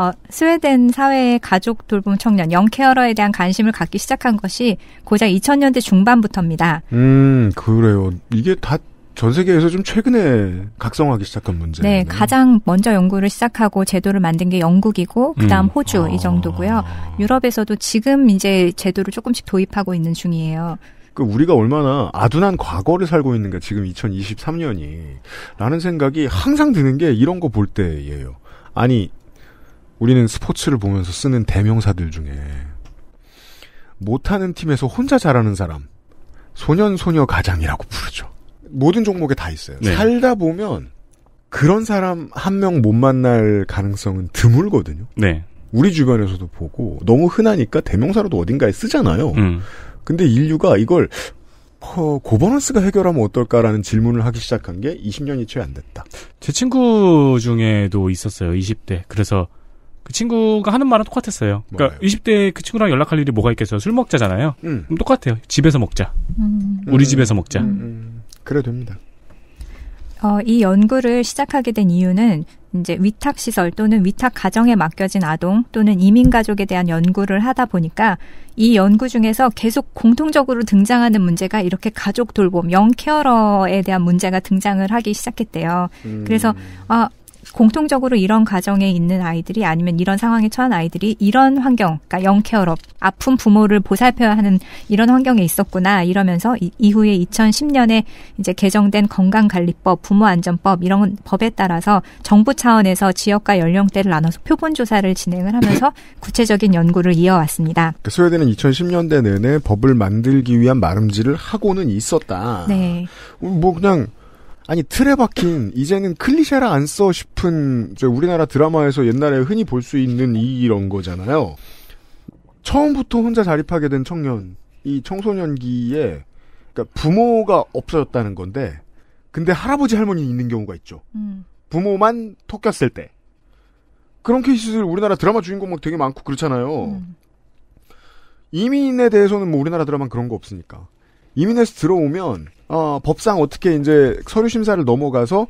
어, 스웨덴 사회의 가족 돌봄 청년 영케어러에 대한 관심을 갖기 시작한 것이 고작 2000년대 중반부터입니다. 음, 그래요. 이게 다전 세계에서 좀 최근에 각성하기 시작한 문제. 네, 네, 가장 먼저 연구를 시작하고 제도를 만든 게 영국이고 그다음 음. 호주 아. 이 정도고요. 유럽에서도 지금 이제 제도를 조금씩 도입하고 있는 중이에요. 그 우리가 얼마나 아둔한 과거를 살고 있는가 지금 2023년이 라는 생각이 항상 드는 게 이런 거 볼 때예요. 아니 우리는 스포츠를 보면서 쓰는 대명사들 중에 못하는 팀에서 혼자 잘하는 사람 소년 소녀 가장이라고 부르죠. 모든 종목에 다 있어요. 네. 살다 보면 그런 사람 한 명 못 만날 가능성은 드물거든요. 네. 우리 주변에서도 보고 너무 흔하니까 대명사로도 어딘가에 쓰잖아요. 음. 근데 인류가 이걸 어, 고버넌스가 해결하면 어떨까라는 질문을 하기 시작한 게 20년이 채 안 됐다. 제 친구 중에도 있었어요. 20대. 그래서 그 친구가 하는 말은 똑같았어요. 그러니까 20대 그 친구랑 연락할 일이 뭐가 있겠어요. 술 먹자잖아요. 음. 그럼 똑같아요. 집에서 먹자. 음. 우리 집에서 먹자. 음. 음. 그래 됩니다. 어, 이 연구를 시작하게 된 이유는 이제 위탁 시설 또는 위탁 가정에 맡겨진 아동 또는 이민 가족에 대한 연구를 하다 보니까 이 연구 중에서 계속 공통적으로 등장하는 문제가 이렇게 가족 돌봄, 영 케어러에 대한 문제가 등장을 하기 시작했대요. 음. 그래서 아 공통적으로 이런 가정에 있는 아이들이 아니면 이런 상황에 처한 아이들이 이런 환경, 그러니까 영케어럽, 아픈 부모를 보살펴야 하는 이런 환경에 있었구나 이러면서 이, 후에 2010년에 이제 개정된 건강관리법, 부모안전법 이런 법에 따라서 정부 차원에서 지역과 연령대를 나눠서 표본 조사를 진행을 하면서 구체적인 연구를 이어왔습니다. 그 스웨덴은 2010년대 내내 법을 만들기 위한 마름지를 하고는 있었다. 네. 뭐 그냥 아니 틀에 박힌 이제는 클리셰라 안 써 싶은 우리나라 드라마에서 옛날에 흔히 볼 수 있는 이런 거잖아요. 처음부터 혼자 자립하게 된 청년, 이 청소년기에 그러니까 부모가 없어졌다는 건데, 근데 할아버지 할머니 있는 경우가 있죠. 음. 부모만 토꼈을 때 그런 케이스들 우리나라 드라마 주인공 막 되게 많고 그렇잖아요. 음. 이민에 대해서는 뭐 우리나라 드라마 그런 거 없으니까 이민에서 들어오면 어, 법상 어떻게 이제 서류 심사를 넘어가서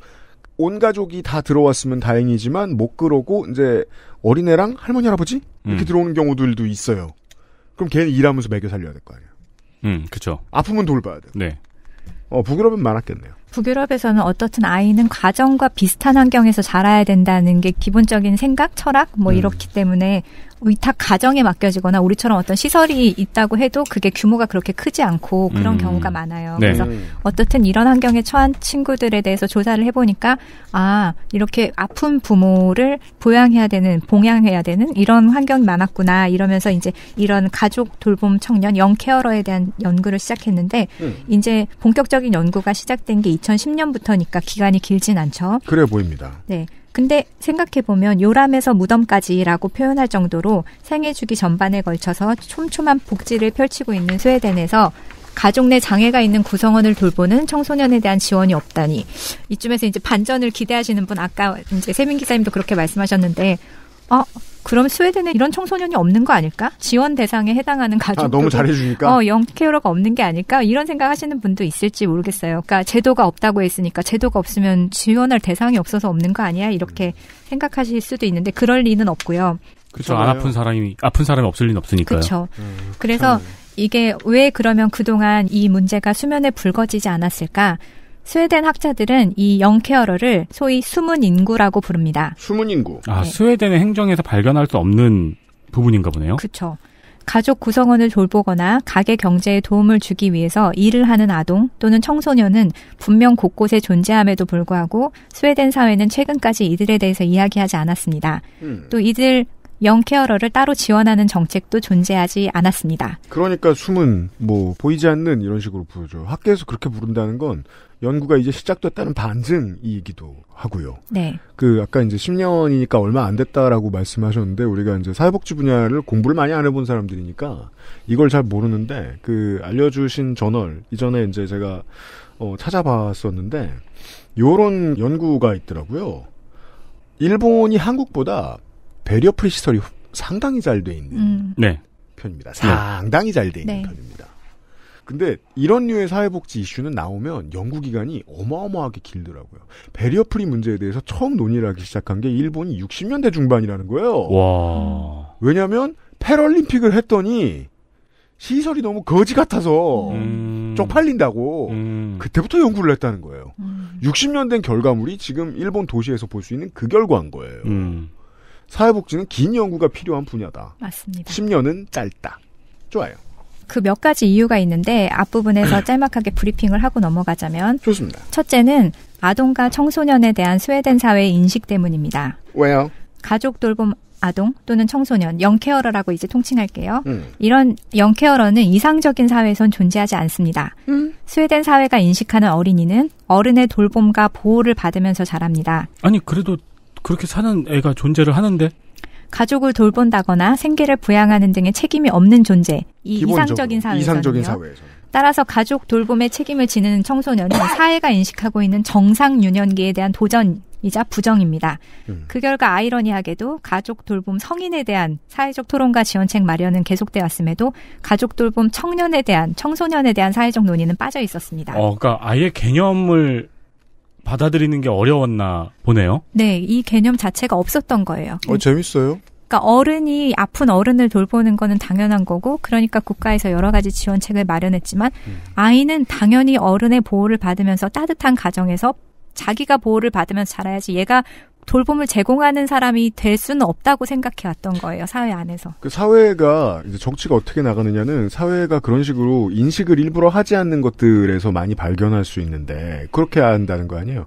온 가족이 다 들어왔으면 다행이지만 못 그러고 이제 어린애랑 할머니 할아버지 이렇게 음. 들어오는 경우들도 있어요. 그럼 걔는 일하면서 먹여 살려야 될 거 아니에요. 음, 그렇죠. 아프면 돌봐야 돼요. 네. 어, 북유럽은 많았겠네요. 북유럽에서는 어떻든 아이는 가정과 비슷한 환경에서 자라야 된다는 게 기본적인 생각, 철학 뭐 음. 이렇기 때문에 위탁 가정에 맡겨지거나 우리처럼 어떤 시설이 있다고 해도 그게 규모가 그렇게 크지 않고 그런 음. 경우가 많아요. 네. 그래서 어떻든 이런 환경에 처한 친구들에 대해서 조사를 해보니까 아 이렇게 아픈 부모를 보양해야 되는 봉양해야 되는 이런 환경이 많았구나 이러면서 이제 이런 가족 돌봄 청년 영케어러에 대한 연구를 시작했는데 음. 이제 본격적인 연구가 시작된 게 2010년부터니까 기간이 길진 않죠. 그래 보입니다. 네. 근데 생각해보면 요람에서 무덤까지라고 표현할 정도로 생애 주기 전반에 걸쳐서 촘촘한 복지를 펼치고 있는 스웨덴에서 가족 내 장애가 있는 구성원을 돌보는 청소년에 대한 지원이 없다니 이쯤에서 이제 반전을 기대하시는 분 아까 이제 세민 기자님도 그렇게 말씀하셨는데 어 그럼 스웨덴에 이런 청소년이 없는 거 아닐까? 지원 대상에 해당하는 가족 아, 너무 잘해주니까 어, 영케어러가 없는 게 아닐까? 이런 생각하시는 분도 있을지 모르겠어요. 그러니까 제도가 없다고 했으니까 제도가 없으면 지원할 대상이 없어서 없는 거 아니야? 이렇게 생각하실 수도 있는데 그럴 리는 없고요. 그렇죠. 안 아픈 사람이 아픈 사람이 없을 리는 없으니까요. 그렇죠. 음, 그래서 그렇죠. 이게 왜 그러면 그동안 이 문제가 수면에 불거지지 않았을까? 스웨덴 학자들은 이 영케어러를 소위 숨은 인구라고 부릅니다. 숨은 인구. 아, 네. 스웨덴의 행정에서 발견할 수 없는 부분인가 보네요. 그렇죠. 가족 구성원을 돌보거나 가계 경제에 도움을 주기 위해서 일을 하는 아동 또는 청소년은 분명 곳곳에 존재함에도 불구하고 스웨덴 사회는 최근까지 이들에 대해서 이야기하지 않았습니다. 음. 또 이들 영케어러를 따로 지원하는 정책도 존재하지 않았습니다. 그러니까 숨은 뭐 보이지 않는 이런 식으로 부르죠. 학계에서 그렇게 부른다는 건 연구가 이제 시작됐다는 반증이기도 하고요. 네. 그 아까 이제 10년이니까 얼마 안 됐다라고 말씀하셨는데 우리가 이제 사회복지 분야를 공부를 많이 안 해본 사람들이니까 이걸 잘 모르는데 그 알려주신 저널 이전에 이제 제가 어 찾아봤었는데 요런 연구가 있더라고요. 일본이 한국보다 배려 프리 시설이 상당히 잘 돼 있는 음. 네. 편입니다. 상당히 잘 돼 있는 네. 편입니다. 근데 이런 류의 사회복지 이슈는 나오면 연구기간이 어마어마하게 길더라고요. 배리어 프리 문제에 대해서 처음 논의를 하기 시작한 게 일본이 60년대 중반이라는 거예요. 와. 왜냐면 하 패럴림픽을 했더니 시설이 너무 거지 같아서 음. 쪽팔린다고 음. 그때부터 연구를 했다는 거예요. 음. 60년 된 결과물이 지금 일본 도시에서 볼 수 있는 그 결과인 거예요. 음. 사회복지는 긴 연구가 필요한 분야다. 맞습니다. 10년은 짧다. 좋아요. 그 몇 가지 이유가 있는데 앞부분에서 짤막하게 브리핑을 하고 넘어가자면 좋습니다. 첫째는 아동과 청소년에 대한 스웨덴 사회의 인식 때문입니다. 왜요? 가족 돌봄 아동 또는 청소년 영케어러라고 이제 통칭할게요. 음. 이런 영케어러는 이상적인 사회에선 존재하지 않습니다. 음. 스웨덴 사회가 인식하는 어린이는 어른의 돌봄과 보호를 받으면서 자랍니다. 아니 그래도 그렇게 사는 애가 존재를 하는데 가족을 돌본다거나 생계를 부양하는 등의 책임이 없는 존재. 이 이상적인 사회에서. 이상적인 사회에서. 따라서 가족 돌봄의 책임을 지는 청소년은 사회가 인식하고 있는 정상 유년기에 대한 도전 이자 부정입니다. 음. 그 결과 아이러니하게도 가족 돌봄 성인에 대한 사회적 토론과 지원책 마련은 계속되었음에도 가족 돌봄 청년에 대한 청소년에 대한 사회적 논의는 빠져 있었습니다. 어, 그러니까 아예 개념을 받아들이는 게 어려웠나 보네요. 네, 이 개념 자체가 없었던 거예요. 어, 재밌어요. 그러니까 어른이 아픈 어른을 돌보는 거는 당연한 거고 그러니까 국가에서 여러 가지 지원책을 마련했지만 음. 아이는 당연히 어른의 보호를 받으면서 따뜻한 가정에서 자기가 보호를 받으면서 자라야지 얘가 돌봄을 제공하는 사람이 될 수는 없다고 생각해 왔던 거예요 사회 안에서. 그 사회가 이제 정치가 어떻게 나가느냐는 사회가 그런 식으로 인식을 일부러 하지 않는 것들에서 많이 발견할 수 있는데 그렇게 한다는 거 아니에요?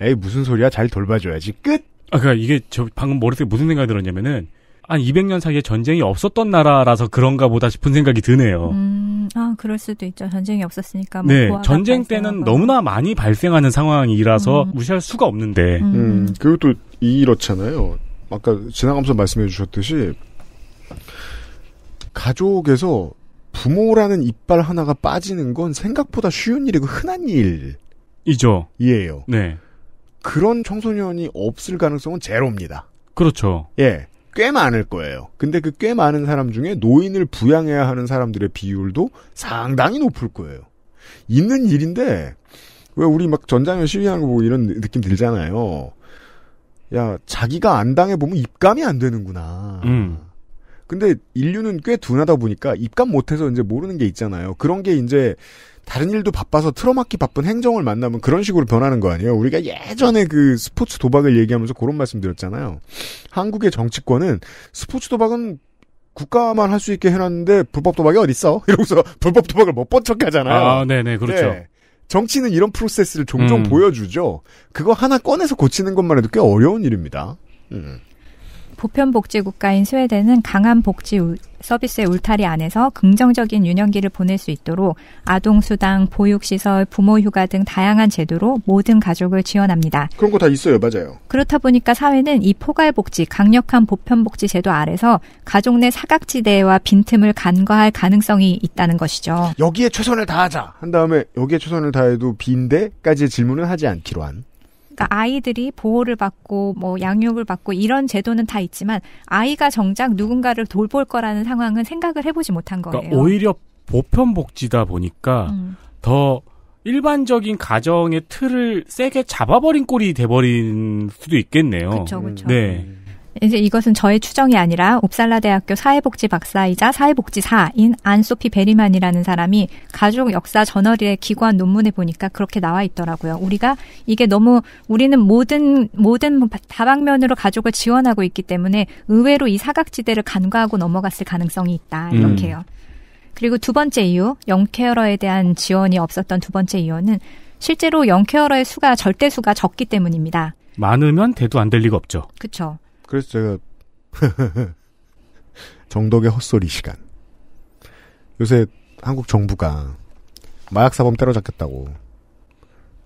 에이 무슨 소리야 잘 돌봐줘야지 끝. 아까 그러니까 이게 저 방금 머릿속에 무슨 생각이 들었냐면은 한 200년 사이에 전쟁이 없었던 나라라서 그런가 보다 싶은 생각이 드네요. 음, 아, 그럴 수도 있죠. 전쟁이 없었으니까. 뭐 네, 전쟁 때는 너무나 많이 발생하는 상황이라서 음. 무시할 수가 없는데. 음. 음, 그것도 이렇잖아요. 아까 지나가면서 말씀해 주셨듯이 가족에서 부모라는 이빨 하나가 빠지는 건 생각보다 쉬운 일이고 흔한 일이죠. 이에요. 네. 그런 청소년이 없을 가능성은 제로입니다. 그렇죠. 예. 꽤 많을 거예요. 근데 그 꽤 많은 사람 중에 노인을 부양해야 하는 사람들의 비율도 상당히 높을 거예요. 있는 일인데 왜 우리 막 전장현 시위하는 거 보고 이런 느낌 들잖아요. 야 자기가 안 당해 보면 입감이 안 되는구나. 음. 근데 인류는 꽤 둔하다 보니까 입감 못해서 이제 모르는 게 있잖아요. 그런 게 이제 다른 일도 바빠서 틀어막기 바쁜 행정을 만나면 그런 식으로 변하는 거 아니에요? 우리가 예전에 그 스포츠 도박을 얘기하면서 그런 말씀 드렸잖아요. 한국의 정치권은 스포츠 도박은 국가만 할 수 있게 해놨는데 불법 도박이 어딨어? 이러고서 불법 도박을 못본척 하잖아요. 아, 네네, 그렇죠. 네. 정치는 이런 프로세스를 종종 음. 보여주죠. 그거 하나 꺼내서 고치는 것만 해도 꽤 어려운 일입니다. 음. 보편복지국가인 스웨덴은 강한 복지 서비스의 울타리 안에서 긍정적인 유년기를 보낼 수 있도록 아동수당, 보육시설, 부모휴가 등 다양한 제도로 모든 가족을 지원합니다. 그런 거 다 있어요. 맞아요. 그렇다 보니까 사회는 이 포괄복지, 강력한 보편복지 제도 아래서 가족 내 사각지대와 빈틈을 간과할 가능성이 있다는 것이죠. 여기에 최선을 다하자. 한 다음에 여기에 최선을 다해도 빈대까지질문을 하지 않기로 한. 그러니까 아이들이 보호를 받고 뭐 양육을 받고 이런 제도는 다 있지만 아이가 정작 누군가를 돌볼 거라는 상황은 생각을 해보지 못한 그러니까 거예요. 그러니까 오히려 보편 복지다 보니까 음. 더 일반적인 가정의 틀을 세게 잡아버린 꼴이 돼버린 수도 있겠네요. 그렇죠, 그렇죠. 네. 음. 이제 이것은 저의 추정이 아니라 옵살라 대학교 사회복지 박사이자 사회복지사인 안소피 베리만이라는 사람이 가족 역사 저널에 기관 논문에 보니까 그렇게 나와 있더라고요. 우리가 이게 너무 우리는 모든 모든 다방면으로 가족을 지원하고 있기 때문에 의외로 이 사각지대를 간과하고 넘어갔을 가능성이 있다. 음. 이렇게요. 음. 그리고 두 번째 이유, 영케어러에 대한 지원이 없었던 두 번째 이유는 실제로 영케어러의 수가 절대 수가 적기 때문입니다. 많으면 대도 안 될 리가 없죠. 그렇죠. 그래서 제가 정덕의 헛소리 시간. 요새 한국 정부가 마약 사범 때려잡겠다고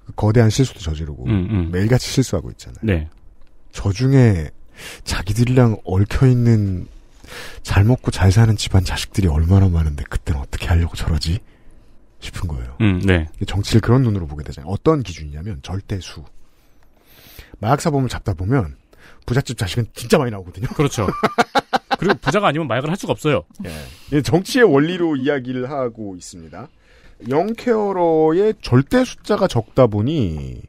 그 거대한 실수도 저지르고 음, 음. 매일같이 실수하고 있잖아요. 네. 저 중에 자기들이랑 얽혀 있는 잘 먹고 잘 사는 집안 자식들이 얼마나 많은데 그때는 어떻게 하려고 저러지 싶은 거예요. 음, 네. 정치를 그런 눈으로 보게 되잖아요. 어떤 기준이냐면 절대수. 마약 사범을 잡다 보면 부잣집 자식은 진짜 많이 나오거든요. 그렇죠. 그리고 부자가 아니면 마약을 할 수가 없어요. 예. 예. 정치의 원리로 이야기를 하고 있습니다. 영케어러의 절대 숫자가 적다 보니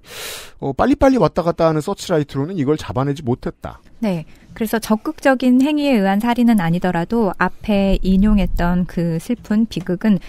어, 빨리빨리 왔다 갔다 하는 서치라이트로는 이걸 잡아내지 못했다. 네. 그래서 적극적인 행위에 의한 살인은 아니더라도 앞에 인용했던 그 슬픈 비극은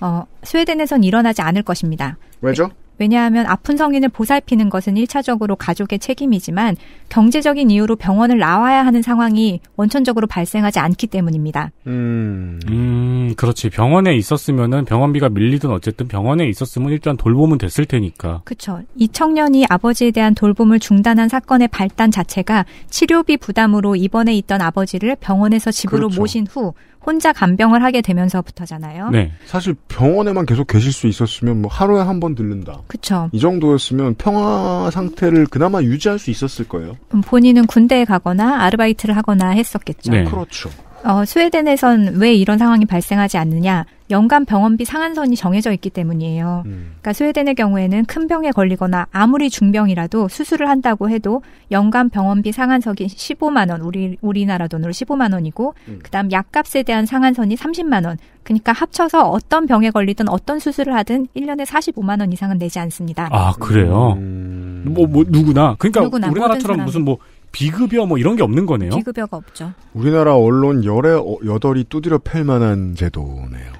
어, 스웨덴에선 일어나지 않을 것입니다. 왜죠? 왜냐하면 아픈 성인을 보살피는 것은 1차적으로 가족의 책임이지만 경제적인 이유로 병원을 나와야 하는 상황이 원천적으로 발생하지 않기 때문입니다. 음, 음 그렇지. 병원에 있었으면 병원비가 밀리든 어쨌든 병원에 있었으면 일단 돌봄은 됐을 테니까. 그렇죠. 이 청년이 아버지에 대한 돌봄을 중단한 사건의 발단 자체가 치료비 부담으로 입원해 있던 아버지를 병원에서 집으로 그렇죠. 모신 후 혼자 간병을 하게 되면서부터잖아요. 네. 사실 병원에만 계속 계실 수 있었으면 뭐 하루에 한 번 들른다. 그렇죠. 이 정도였으면 평화 상태를 그나마 유지할 수 있었을 거예요. 본인은 군대에 가거나 아르바이트를 하거나 했었겠죠. 네. 그렇죠. 어, 스웨덴에선 왜 이런 상황이 발생하지 않느냐? 연간 병원비 상한선이 정해져 있기 때문이에요. 음. 그러니까 스웨덴의 경우에는 큰 병에 걸리거나 아무리 중병이라도 수술을 한다고 해도 연간 병원비 상한선이 15만 원, 우리 우리나라 돈으로 15만 원이고 음. 그다음 약값에 대한 상한선이 30만 원. 그러니까 합쳐서 어떤 병에 걸리든 어떤 수술을 하든 1년에 45만 원 이상은 내지 않습니다. 아, 그래요? 음... 뭐, 뭐 누구나. 그러니까 누구나, 우리나라처럼 무슨 뭐 비급여 뭐 이런 게 없는 거네요. 비급여가 없죠. 우리나라 언론 열에 어, 여덟이 두드려 팰 만한 제도네요.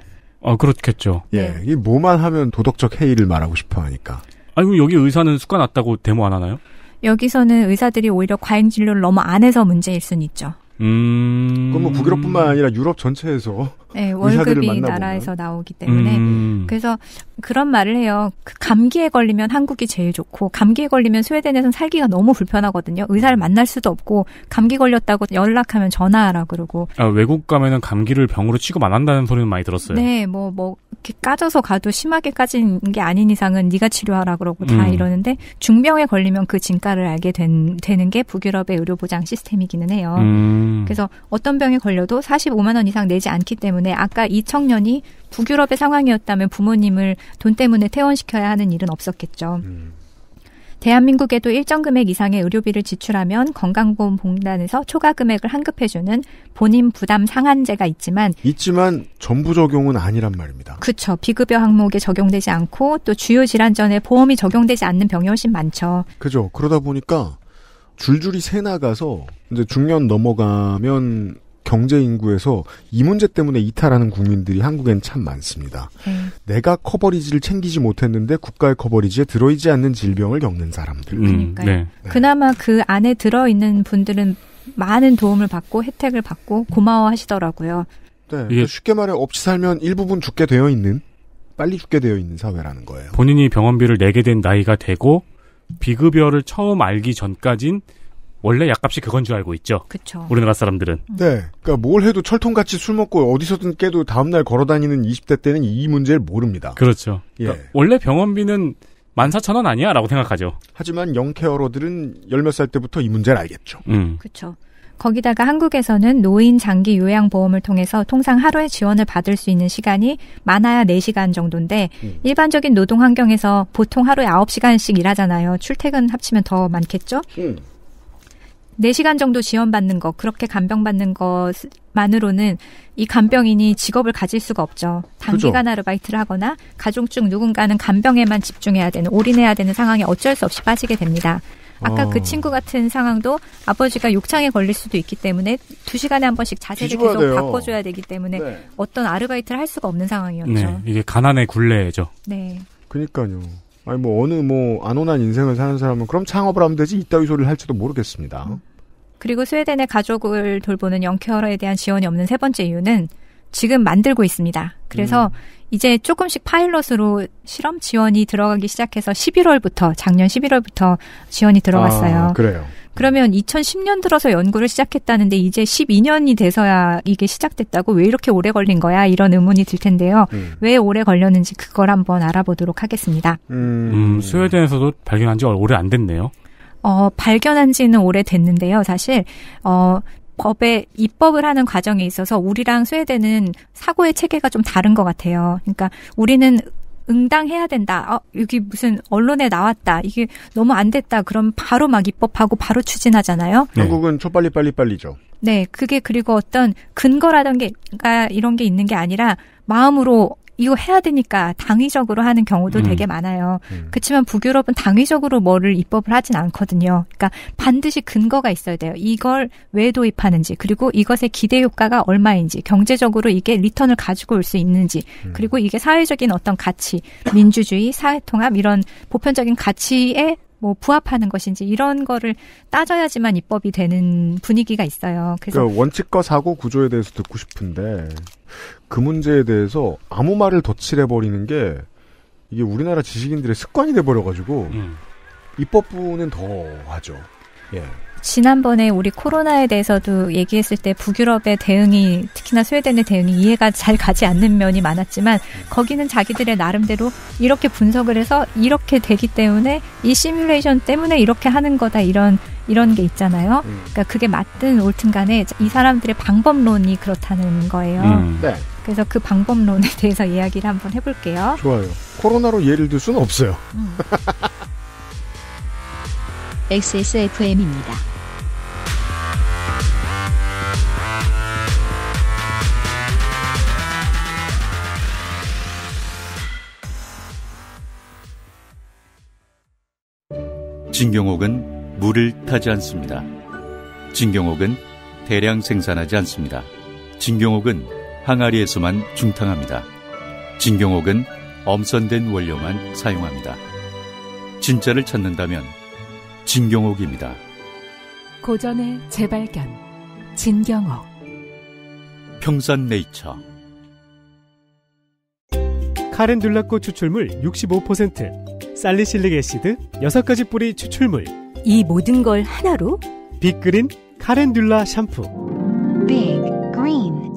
아 그렇겠죠. 예, 네. 이 뭐만 하면 도덕적 해이를 말하고 싶어하니까. 아니 여기 의사는 수가 났다고 데모 안 하나요? 여기서는 의사들이 오히려 과잉 진료를 너무 안 해서 문제일 순 있죠. 음. 그건 뭐 북유럽뿐만 아니라 유럽 전체에서 네, 월급이 나라에서 나오기 때문에 음. 그래서 그런 말을 해요. 그 감기에 걸리면 한국이 제일 좋고 감기에 걸리면 스웨덴에서는 살기가 너무 불편하거든요. 의사를 만날 수도 없고 감기 걸렸다고 연락하면 전화하라 그러고. 아, 외국 가면은 감기를 병으로 취급 안 한다는 소리는 많이 들었어요. 네, 뭐뭐 뭐 이렇게 까져서 가도 심하게 까진 게 아닌 이상은 네가 치료하라 그러고 다 음. 이러는데 중병에 걸리면 그 진가를 알게 된, 되는 게 북유럽의 의료 보장 시스템이기는 해요. 음. 그래서 어떤 병에 걸려도 45만 원 이상 내지 않기 때문에 때문에 아까 이 청년이 북유럽의 상황이었다면 부모님을 돈 때문에 퇴원시켜야 하는 일은 없었겠죠. 음. 대한민국에도 일정 금액 이상의 의료비를 지출하면 건강보험공단에서 초과 금액을 환급해주는 본인 부담 상한제가 있지만 있지만 전부 적용은 아니란 말입니다. 그렇죠. 비급여 항목에 적용되지 않고 또 주요 질환 전에 보험이 적용되지 않는 병이 훨씬 많죠. 그죠. 그러다 보니까 줄줄이 새 나가서 이제 중년 넘어가면 경제 인구에서 이 문제 때문에 이탈하는 국민들이 한국엔 참 많습니다. 음. 내가 커버리지를 챙기지 못했는데 국가의 커버리지에 들어있지 않는 질병을 겪는 사람들. 음, 그러니까 네. 그나마 그 안에 들어있는 분들은 많은 도움을 받고 혜택을 받고 고마워하시더라고요. 네, 이게 예. 그러니까 쉽게 말해 없이 살면 일부분 죽게 되어 있는 빨리 죽게 되어 있는 사회라는 거예요. 본인이 병원비를 내게 된 나이가 되고 비급여를 처음 알기 전까진 원래 약값이 그건 줄 알고 있죠. 그렇죠. 우리나라 사람들은. 음. 네. 그러니까 뭘 해도 철통같이 술 먹고 어디서든 깨도 다음 날 걸어 다니는 20대 때는 이 문제를 모릅니다. 그렇죠. 예. 그러니까 원래 병원비는 14,000원 아니야라고 생각하죠. 하지만 영케어러들은 열 몇 살 때부터 이 문제를 알겠죠. 음. 그렇죠. 거기다가 한국에서는 노인 장기 요양보험을 통해서 통상 하루에 지원을 받을 수 있는 시간이 많아야 4시간 정도인데 음. 일반적인 노동 환경에서 보통 하루에 9시간씩 일하잖아요. 출퇴근 합치면 더 많겠죠? 음. 4시간 정도 지원받는 것, 그렇게 간병받는 것만으로는 이 간병인이 직업을 가질 수가 없죠. 단기간 그죠. 아르바이트를 하거나 가족 중 누군가는 간병에만 집중해야 되는, 올인해야 되는 상황에 어쩔 수 없이 빠지게 됩니다. 아까 어. 그 친구 같은 상황도 아버지가 욕창에 걸릴 수도 있기 때문에 두 시간에 한 번씩 자세를 계속 돼요. 바꿔줘야 되기 때문에 네. 어떤 아르바이트를 할 수가 없는 상황이었죠. 네, 이게 가난의 굴레죠. 네. 그니까요. 아니 뭐 어느 뭐 안온한 인생을 사는 사람은 그럼 창업을 하면 되지 이따위 소리를 할지도 모르겠습니다. 어? 그리고 스웨덴의 가족을 돌보는 영케어러에 대한 지원이 없는 세 번째 이유는 지금 만들고 있습니다. 그래서 음. 이제 조금씩 파일럿으로 실험 지원이 들어가기 시작해서 11월부터 작년 11월부터 지원이 들어갔어요. 아, 그래요. 그러면 2010년 들어서 연구를 시작했다는데 이제 12년이 돼서야 이게 시작됐다고 왜 이렇게 오래 걸린 거야 이런 의문이 들 텐데요. 음. 왜 오래 걸렸는지 그걸 한번 알아보도록 하겠습니다. 음, 음 스웨덴에서도 발견한 지 오래 안 됐네요. 어, 발견한 지는 오래 됐는데요. 사실 어, 법에 입법을 하는 과정에 있어서 우리랑 스웨덴은 사고의 체계가 좀 다른 것 같아요. 그러니까 우리는 응당해야 된다. 어, 여기 무슨 언론에 나왔다. 이게 너무 안 됐다. 그럼 바로 막 입법하고 바로 추진하잖아요. 네. 한국은 초빨리 빨리 빨리죠. 네, 그게 그리고 어떤 근거라던 가 아, 이런 게 있는 게 아니라 마음으로 이거 해야 되니까 당위적으로 하는 경우도 음. 되게 많아요. 음. 그렇지만 북유럽은 당위적으로 뭐를 입법을 하진 않거든요. 그러니까 반드시 근거가 있어야 돼요. 이걸 왜 도입하는지 그리고 이것의 기대 효과가 얼마인지 경제적으로 이게 리턴을 가지고 올 수 있는지 음. 그리고 이게 사회적인 어떤 가치, 민주주의, 사회통합 이런 보편적인 가치에 뭐 부합하는 것인지 이런 거를 따져야지만 입법이 되는 분위기가 있어요. 그래서 그러니까 원칙과 사고 구조에 대해서 듣고 싶은데 그 문제에 대해서 아무 말을 덧칠해버리는 게 이게 우리나라 지식인들의 습관이 돼버려가지고 음. 입법부는 더 하죠. 예. 지난번에 우리 코로나에 대해서도 얘기했을 때 북유럽의 대응이 특히나 스웨덴의 대응이 이해가 잘 가지 않는 면이 많았지만 거기는 자기들의 나름대로 이렇게 분석을 해서 이렇게 되기 때문에 이 시뮬레이션 때문에 이렇게 하는 거다 이런 이런 게 있잖아요. 음. 그러니까 그게 맞든 옳든 간에 이 사람들의 방법론이 그렇다는 거예요. 음. 네. 그래서 그 방법론에 대해서 이야기를 한번 해볼게요. 좋아요. 코로나로 예를 들 수는 없어요. 음. XSFM입니다. 진경옥은 물을 타지 않습니다. 진경옥은 대량 생산하지 않습니다. 진경옥은 항아리에서만 중탕합니다. 진경옥은 엄선된 원료만 사용합니다. 진짜를 찾는다면 진경옥입니다. 고전의 재발견 진경옥 평산네이처 카렌듈라꽃 추출물 65% 살리실릭 애시드 6가지 뿌리 추출물 이 모든 걸 하나로 빅그린 카렌듈라 샴푸 빅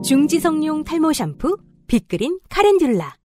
중지성용 탈모 샴푸, 빅그린 카렌듈라.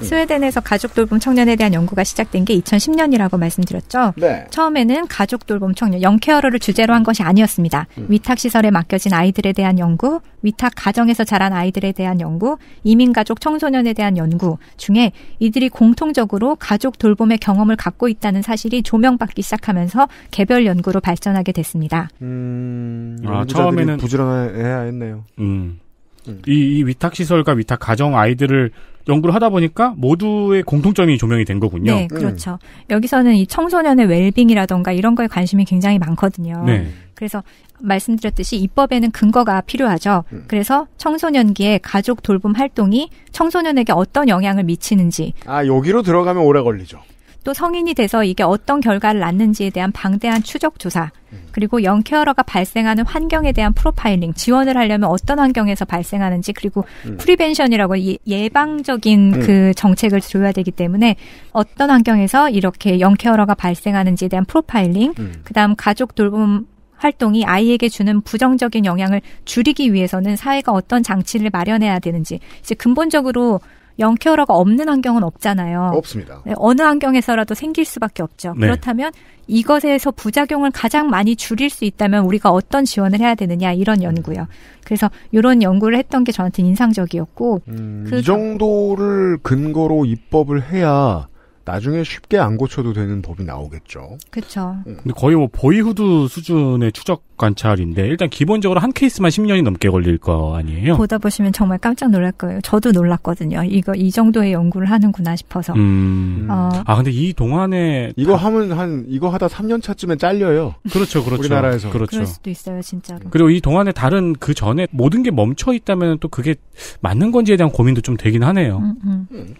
음. 스웨덴에서 가족 돌봄 청년에 대한 연구가 시작된 게 2010년이라고 말씀드렸죠. 네. 처음에는 가족 돌봄 청년 영케어러를 주제로 한 것이 아니었습니다. 음. 위탁 시설에 맡겨진 아이들에 대한 연구, 위탁 가정에서 자란 아이들에 대한 연구, 이민 가족 청소년에 대한 연구 중에 이들이 공통적으로 가족 돌봄의 경험을 갖고 있다는 사실이 조명받기 시작하면서 개별 연구로 발전하게 됐습니다. 음, 아, 처음에는 부지런해야 했네요. 음. 음. 이, 이 위탁 시설과 위탁 가정 아이들을 연구를 하다 보니까 모두의 공통점이 조명이 된 거군요. 네, 그렇죠. 음. 여기서는 이 청소년의 웰빙이라던가 이런 거에 관심이 굉장히 많거든요. 네. 그래서 말씀드렸듯이 입법에는 근거가 필요하죠. 음. 그래서 청소년기에 가족 돌봄 활동이 청소년에게 어떤 영향을 미치는지. 아, 여기로 들어가면 오래 걸리죠. 또 성인이 돼서 이게 어떤 결과를 낳는지에 대한 방대한 추적 조사 그리고 영케어러가 발생하는 환경에 대한 프로파일링 지원을 하려면 어떤 환경에서 발생하는지 그리고 음. 프리벤션이라고 예방적인 음. 그 정책을 줘야 되기 때문에 어떤 환경에서 이렇게 영케어러가 발생하는지에 대한 프로파일링 음. 그다음 가족 돌봄 활동이 아이에게 주는 부정적인 영향을 줄이기 위해서는 사회가 어떤 장치를 마련해야 되는지 이제 근본적으로 영케어러가 없는 환경은 없잖아요. 없습니다. 네, 어느 환경에서라도 생길 수밖에 없죠. 네. 그렇다면 이것에서 부작용을 가장 많이 줄일 수 있다면 우리가 어떤 지원을 해야 되느냐 이런 연구요. 그래서 이런 연구를 했던 게 저한테 인상적이었고 음, 그이 그 정도를 근거로 입법을 해야 나중에 쉽게 안 고쳐도 되는 법이 나오겠죠. 그렇죠. 근데 거의 뭐 보이후드 수준의 추적 관찰인데 일단 기본적으로 한 케이스만 10년이 넘게 걸릴 거 아니에요? 보다 보시면 정말 깜짝 놀랄 거예요. 저도 놀랐거든요. 이거 이 정도의 연구를 하는구나 싶어서. 음. 음. 어. 아 근데 이 동안에 이거 다... 하면 한 이거 하다 3년 차쯤에 잘려요. 그렇죠, 그렇죠. 우리나라에서 그렇죠. 그럴 수도 있어요, 진짜로. 그리고 이 동안에 다른 그 전에 모든 게 멈춰 있다면 또 그게 맞는 건지에 대한 고민도 좀 되긴 하네요. 음, 음. 음.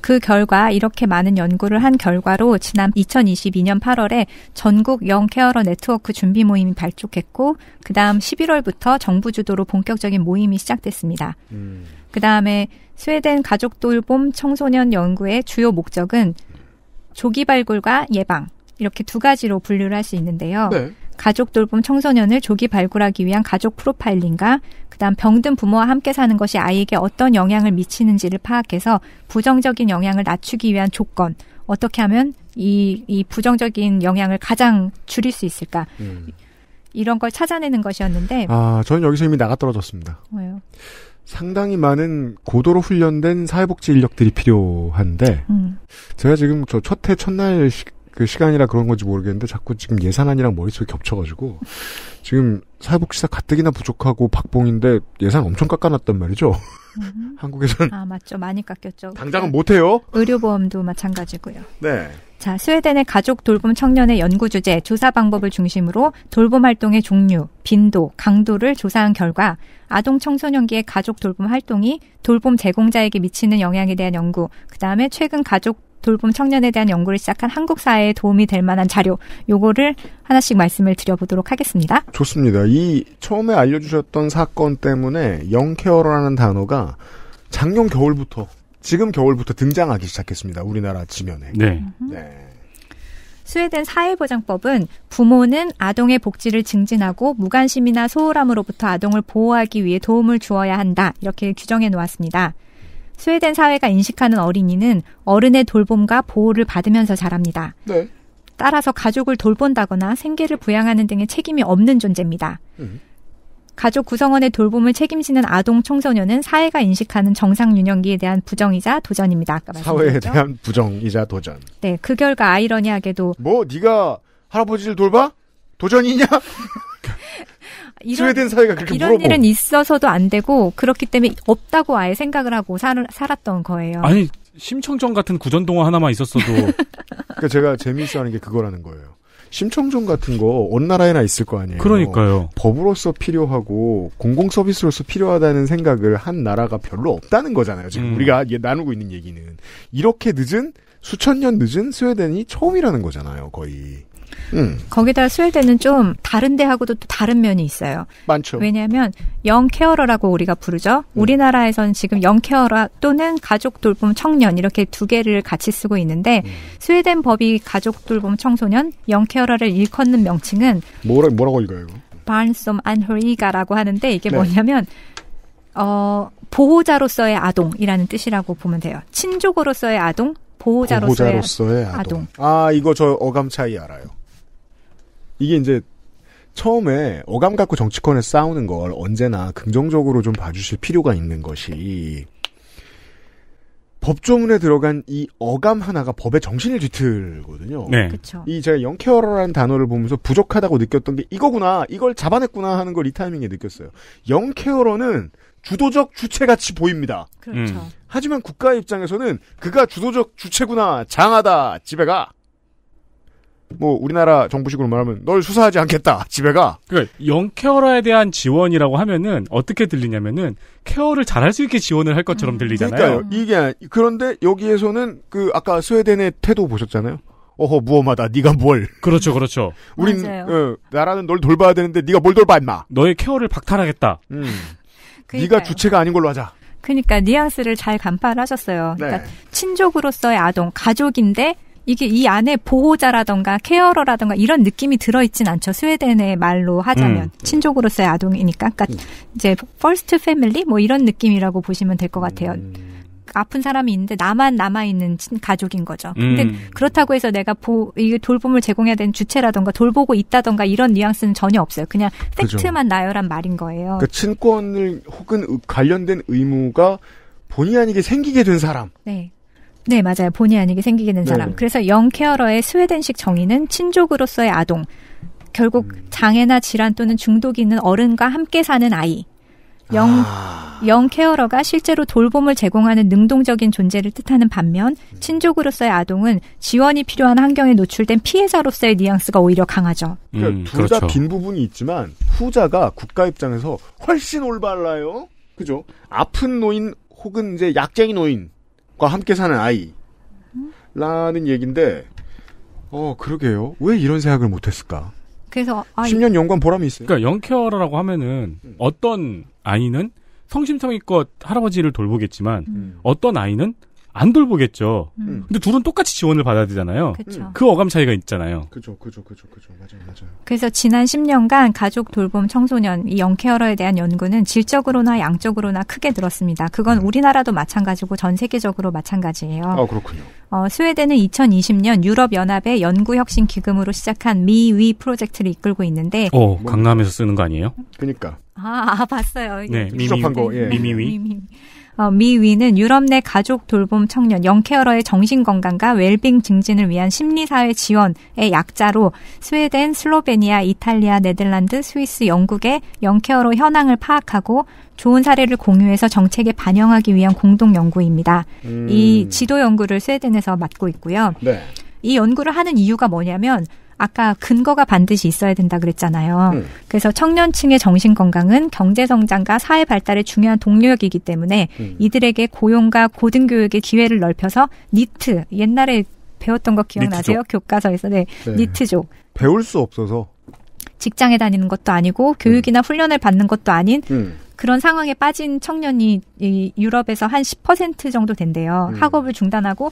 그 결과 이렇게 많은 연 연구를 한 결과로 지난 2022년 8월에 전국 영케어러 네트워크 준비 모임이 발족했고 그다음 11월부터 정부 주도로 본격적인 모임이 시작됐습니다. 음. 그다음에 스웨덴 가족 돌봄 청소년 연구의 주요 목적은 조기 발굴과 예방 이렇게 두 가지로 분류를 할 수 있는데요. 네. 가족 돌봄 청소년을 조기 발굴하기 위한 가족 프로파일링과 그다음 병든 부모와 함께 사는 것이 아이에게 어떤 영향을 미치는지를 파악해서 부정적인 영향을 낮추기 위한 조건 어떻게 하면 이, 이 부정적인 영향을 가장 줄일 수 있을까. 음. 이런 걸 찾아내는 것이었는데. 아, 저는 여기서 이미 나가 떨어졌습니다. 왜요? 상당히 많은 고도로 훈련된 사회복지 인력들이 필요한데, 음. 제가 지금 저첫해 첫날 그 시간이라 그런 건지 모르겠는데 자꾸 지금 예산안이랑 머릿속에 겹쳐가지고 지금 사회복지사 가뜩이나 부족하고 박봉인데 예산 엄청 깎아놨단 말이죠. 음. 한국에서아 맞죠 많이 깎였죠. 당장은 못해요. 의료보험도 마찬가지고요. 네. 자 스웨덴의 가족 돌봄 청년의 연구 주제 조사 방법을 중심으로 돌봄 활동의 종류, 빈도, 강도를 조사한 결과 아동 청소년기의 가족 돌봄 활동이 돌봄 제공자에게 미치는 영향에 대한 연구, 그 다음에 최근 가족 돌봄 청년에 대한 연구를 시작한 한국 사회에 도움이 될 만한 자료 요거를 하나씩 말씀을 드려보도록 하겠습니다. 좋습니다. 이 처음에 알려주셨던 사건 때문에 영케어라는 단어가 작년 겨울부터 지금 겨울부터 등장하기 시작했습니다. 우리나라 지면에. 네. 네. 스웨덴 사회보장법은 부모는 아동의 복지를 증진하고 무관심이나 소홀함으로부터 아동을 보호하기 위해 도움을 주어야 한다. 이렇게 규정해 놓았습니다. 스웨덴 사회가 인식하는 어린이는 어른의 돌봄과 보호를 받으면서 자랍니다. 네. 따라서 가족을 돌본다거나 생계를 부양하는 등의 책임이 없는 존재입니다. 음. 가족 구성원의 돌봄을 책임지는 아동 청소년은 사회가 인식하는 정상 유년기에 대한 부정이자 도전입니다. 아까 말씀드렸 사회에 대한 부정이자 도전. 네, 그 결과 아이러니하게도 뭐 네가 할아버지를 돌봐? 도전이냐? 이런, 스웨덴 사회가 그렇게 이런 물어보. 일은 있어서도 안 되고 그렇기 때문에 없다고 아예 생각을 하고 살, 살았던 거예요. 아니 심청정 같은 구전동화 하나만 있었어도. 그러니까 제가 재미있어하는 게 그거라는 거예요. 심청정 같은 거 온 나라에나 있을 거 아니에요. 그러니까요. 법으로서 필요하고 공공 서비스로서 필요하다는 생각을 한 나라가 별로 없다는 거잖아요. 지금 음. 우리가 예, 나누고 있는 얘기는 이렇게 늦은 수천 년 늦은 스웨덴이 처음이라는 거잖아요. 거의. 음. 거기다 스웨덴은 좀 다른 데하고도 또 다른 면이 있어요. 많죠. 왜냐하면 영케어러라고 우리가 부르죠. 음. 우리나라에서는 지금 영케어러 또는 가족 돌봄 청년 이렇게 두 개를 같이 쓰고 있는데 음. 스웨덴 법이 가족 돌봄 청소년 영케어러를 일컫는 명칭은 뭐라 뭐라고 읽어요? 반솜 안허리가라고 하는데 이게 네. 뭐냐면 어 보호자로서의 아동이라는 뜻이라고 보면 돼요. 친족으로서의 아동, 보호자로서의, 보호자로서의 아동. 아동. 아 이거 저 어감 차이 알아요. 이게 이제 처음에 어감 갖고 정치권에 싸우는 걸 언제나 긍정적으로 좀 봐주실 필요가 있는 것이 법조문에 들어간 이 어감 하나가 법의 정신을 뒤틀거든요. 네. 그쵸. 이 제가 영케어러라는 단어를 보면서 부족하다고 느꼈던 게 이거구나, 이걸 잡아냈구나 하는 걸 이 타이밍에 느꼈어요. 영케어러는 주도적 주체같이 보입니다. 그렇죠. 음. 하지만 국가 입장에서는 그가 주도적 주체구나, 장하다, 집에 가. 뭐 우리나라 정부식으로 말하면 널 수사하지 않겠다 집에 가. 그 그러니까 영케어라에 대한 지원이라고 하면은 어떻게 들리냐면은 케어를 잘할 수 있게 지원을 할 것처럼 음. 들리잖아요. 그러니까 이게 그런데 여기에서는 그 아까 스웨덴의 태도 보셨잖아요. 어허 무엄하다. 네가 뭘? 그렇죠, 그렇죠. 우린 어, 나라는 널 돌봐야 되는데 네가 뭘 돌봐 임마. 너의 케어를 박탈하겠다. 음. 네가 주체가 아닌 걸로 하자. 그러니까 뉘앙스를 잘 간파를 하셨어요. 그러니까 네. 친족으로서의 아동 가족인데 이게 이 안에 보호자라던가 케어러라던가 이런 느낌이 들어있진 않죠. 스웨덴의 말로 하자면. 음. 친족으로서의 아동이니까. 그러니까 음. 이제 퍼스트 패밀리? 뭐 이런 느낌이라고 보시면 될 것 같아요. 음. 아픈 사람이 있는데 나만 남아 있는 친, 가족인 거죠. 근데 음. 그렇다고 해서 내가 보 이게 돌봄을 제공해야 되는 주체라던가 돌보고 있다던가 이런 뉘앙스는 전혀 없어요. 그냥 팩트만 그죠. 나열한 말인 거예요. 그러 그러니까 친권을 혹은 관련된 의무가 본의 아니게 생기게 된 사람. 네. 네, 맞아요. 본의 아니게 생기게 된 사람. 네 그래서 영케어러의 스웨덴식 정의는 친족으로서의 아동, 결국 음. 장애나 질환 또는 중독이 있는 어른과 함께 사는 아이. 영, 아... 영 케어러가 실제로 돌봄을 제공하는 능동적인 존재를 뜻하는 반면, 친족으로서의 아동은 지원이 필요한 환경에 노출된 피해자로서의 뉘앙스가 오히려 강하죠. 음, 그러니까 둘다 그렇죠. 빈 부분이 있지만, 후자가 국가 입장에서 훨씬 올바라요? 그죠? 아픈 노인 혹은 이제 약쟁이 노인. 가족과 함께 사는 아이. 라는 얘기인데, 어, 그러게요. 왜 이런 생각을 못했을까? 그래서, 아, 10년 연관 보람이 있어요. 그러니까 영케어라고 하면은 음. 어떤 아이는 성심성의껏 할아버지를 돌보겠지만 음. 어떤 아이는 안 돌보겠죠. 음. 음. 근데 둘은 똑같이 지원을 받아야 되잖아요. 그쵸. 음. 그 어감 차이가 있잖아요. 그죠, 그죠, 그죠, 그죠. 맞아요, 맞아요. 그래서 지난 10년간 가족 돌봄 청소년 이 영케어러에 대한 연구는 질적으로나 양적으로나 크게 늘었습니다. 그건 음. 우리나라도 마찬가지고 전 세계적으로 마찬가지예요. 아, 그렇군요. 어, 스웨덴은 2020년 유럽연합의 연구혁신 기금으로 시작한 미위 프로젝트를 이끌고 있는데 어, 뭐 강남에서 쓰는 거 아니에요? 그니까. 러 아, 아 봤어요. 네, 미미위. 미미위. 미미위. 어, 미 위는 유럽 내 가족 돌봄 청년 영케어러의 정신 건강과 웰빙 증진을 위한 심리사회 지원의 약자로 스웨덴, 슬로베니아, 이탈리아, 네덜란드, 스위스, 영국의 영케어로 현황을 파악하고 좋은 사례를 공유해서 정책에 반영하기 위한 공동 연구입니다. 음. 이 지도 연구를 스웨덴에서 맡고 있고요. 네. 이 연구를 하는 이유가 뭐냐면 아까 근거가 반드시 있어야 된다 그랬잖아요. 음. 그래서 청년층의 정신 건강은 경제 성장과 사회 발달의 중요한 동력이기 때문에 음. 이들에게 고용과 고등 교육의 기회를 넓혀서 니트 옛날에 배웠던 거 기억나세요? 니트족. 교과서에서 네. 네. 니트족. 배울 수 없어서 직장에 다니는 것도 아니고 음. 교육이나 음. 훈련을 받는 것도 아닌 음. 그런 상황에 빠진 청년이 이 유럽에서 한 10% 정도 된대요. 음. 학업을 중단하고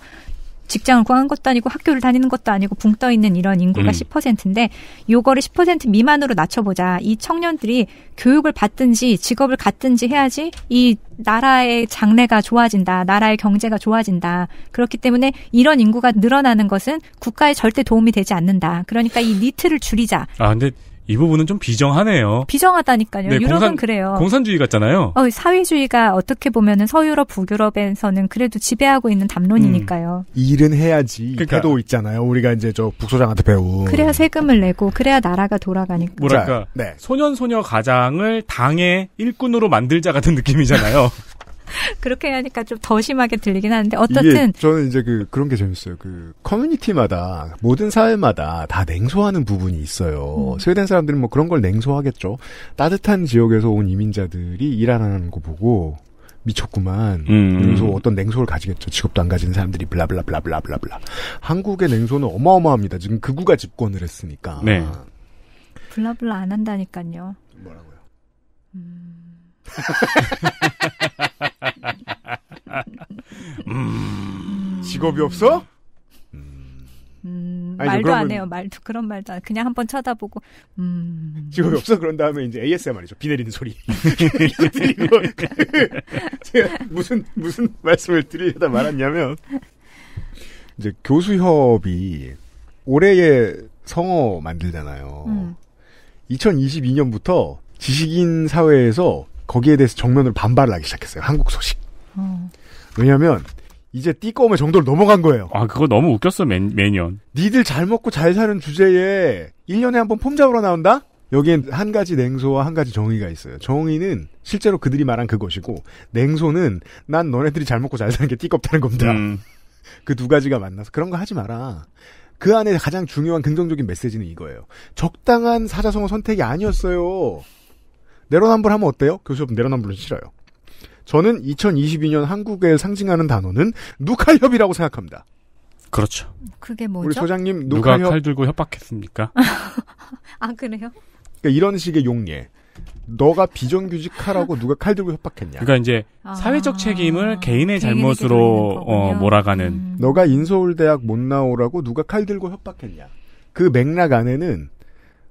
직장을 구한 것도 아니고 학교를 다니는 것도 아니고 붕 떠 있는 이런 인구가 음. 10%인데 요거를 10% 미만으로 낮춰보자. 이 청년들이 교육을 받든지 직업을 갖든지 해야지 이 나라의 장래가 좋아진다. 나라의 경제가 좋아진다. 그렇기 때문에 이런 인구가 늘어나는 것은 국가에 절대 도움이 되지 않는다. 그러니까 이 니트를 줄이자. 아, 근데 이 부분은 좀 비정하네요. 비정하다니까요. 네, 유럽은 공산, 그래요. 공산주의 같잖아요. 어, 사회주의가 어떻게 보면은 서유럽, 북유럽에서는 그래도 지배하고 있는 담론이니까요. 음, 일은 해야지. 그러니까, 해 있잖아요. 우리가 이제 저 북소장한테 배우. 그래야 세금을 내고 그래야 나라가 돌아가니까. 뭐랄까. 네. 소년 소녀 가장을 당의 일꾼으로 만들자 같은 느낌이잖아요. 그렇게 하니까 좀 더 심하게 들리긴 하는데 어떻든 저는 이제 그 그런 게 재밌어요. 그 커뮤니티마다 모든 사회마다 다 냉소하는 부분이 있어요. 음. 스웨덴 사람들은 뭐 그런 걸 냉소하겠죠. 따뜻한 지역에서 온 이민자들이 일하는 거 보고 미쳤구만. 음. 냉소 음. 어떤 냉소를 가지겠죠. 직업도 안가진 사람들이 블라블라블라블라블라. 한국의 냉소는 어마어마합니다. 지금 극우가 집권을 했으니까. 네. 블라블라 안 한다니까요. 뭐라고요? 음... 음, 직업이 없어? 음, 아니, 말도 안 해요. 말도 그런 말도 안. 해요. 그냥 한번 쳐다보고 음. 직업이 없어 그런 다음에 이제 ASMR이죠. 비 내리는 소리. 제가 무슨 무슨 말씀을 드리려다 말았냐면 이제 교수협이 올해의 성어 만들잖아요. 음. 2022년부터 지식인 사회에서 거기에 대해서 정면으로 반발을 하기 시작했어요. 한국 소식. 어. 왜냐하면 이제 띠꺼움의 정도로 넘어간 거예요. 아, 그거 너무 웃겼어, 매, 매년. 니들 잘 먹고 잘 사는 주제에 1년에 한 번 폼 잡으러 나온다? 여기엔 한 가지 냉소와 한 가지 정의가 있어요. 정의는 실제로 그들이 말한 그것이고, 냉소는 난 너네들이 잘 먹고 잘 사는 게 띠껍다는 겁니다. 음. 그두 가지가 만나서 그런 거 하지 마라. 그 안에 가장 중요한 긍정적인 메시지는 이거예요. 적당한 사자성어 선택이 아니었어요. 내로남불 하면 어때요? 교수님 내로남불은 싫어요. 저는 2022년 한국에 상징하는 단어는 누칼협이라고 생각합니다. 그렇죠. 그게 뭐죠? 우리 소장님 누가 누칼협... 칼 들고 협박했습니까? 아 그래요? 그러니까 이런 식의 용례. 너가 비정규직하라고 누가 칼 들고 협박했냐. 그러니까 이제 아. 사회적 책임을 개인의 잘못으로 어, 몰아가는. 음. 너가 인서울대학 못 나오라고 누가 칼 들고 협박했냐. 그 맥락 안에는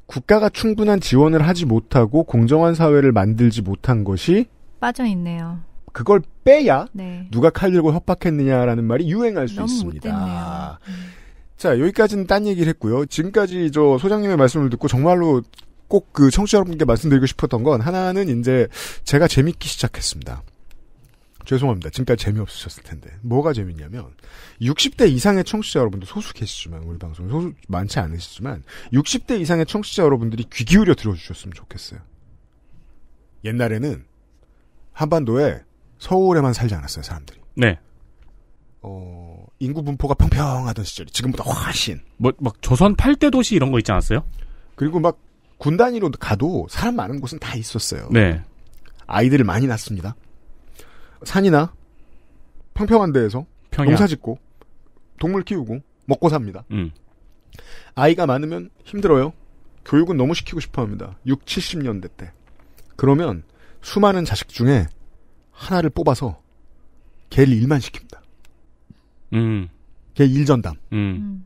국가가 충분한 지원을 하지 못하고 공정한 사회를 만들지 못한 것이 빠져 있네요. 그걸 빼야 네. 누가 칼들고 협박했느냐라는 말이 유행할 수 있습니다. 음. 자 여기까지는 딴 얘기를 했고요. 지금까지 저 소장님의 말씀을 듣고 정말로 꼭 그 청취자 여러분께 말씀드리고 싶었던 건 하나는 이제 제가 재밌기 시작했습니다. 죄송합니다. 지금까지 재미없으셨을 텐데. 뭐가 재밌냐면, 60대 이상의 청취자 여러분도 소수 계시지만, 우리 방송 소수 많지 않으시지만, 60대 이상의 청취자 여러분들이 귀 기울여 들어주셨으면 좋겠어요. 옛날에는 한반도에 서울에만 살지 않았어요, 사람들이. 네. 어, 인구 분포가 평평하던 시절이 지금보다 훨씬. 뭐, 막 조선 8대 도시 이런 거 있지 않았어요? 그리고 막 군 단위로 가도 사람 많은 곳은 다 있었어요. 네. 아이들을 많이 낳습니다. 산이나 평평한 데에서 평양. 농사 짓고 동물 키우고 먹고 삽니다. 음. 아이가 많으면 힘들어요. 교육은 너무 시키고 싶어 합니다. 6, 70년대 때. 그러면 수많은 자식 중에 하나를 뽑아서 걔를 일만 시킵니다. 음. 걔 일전담. 음.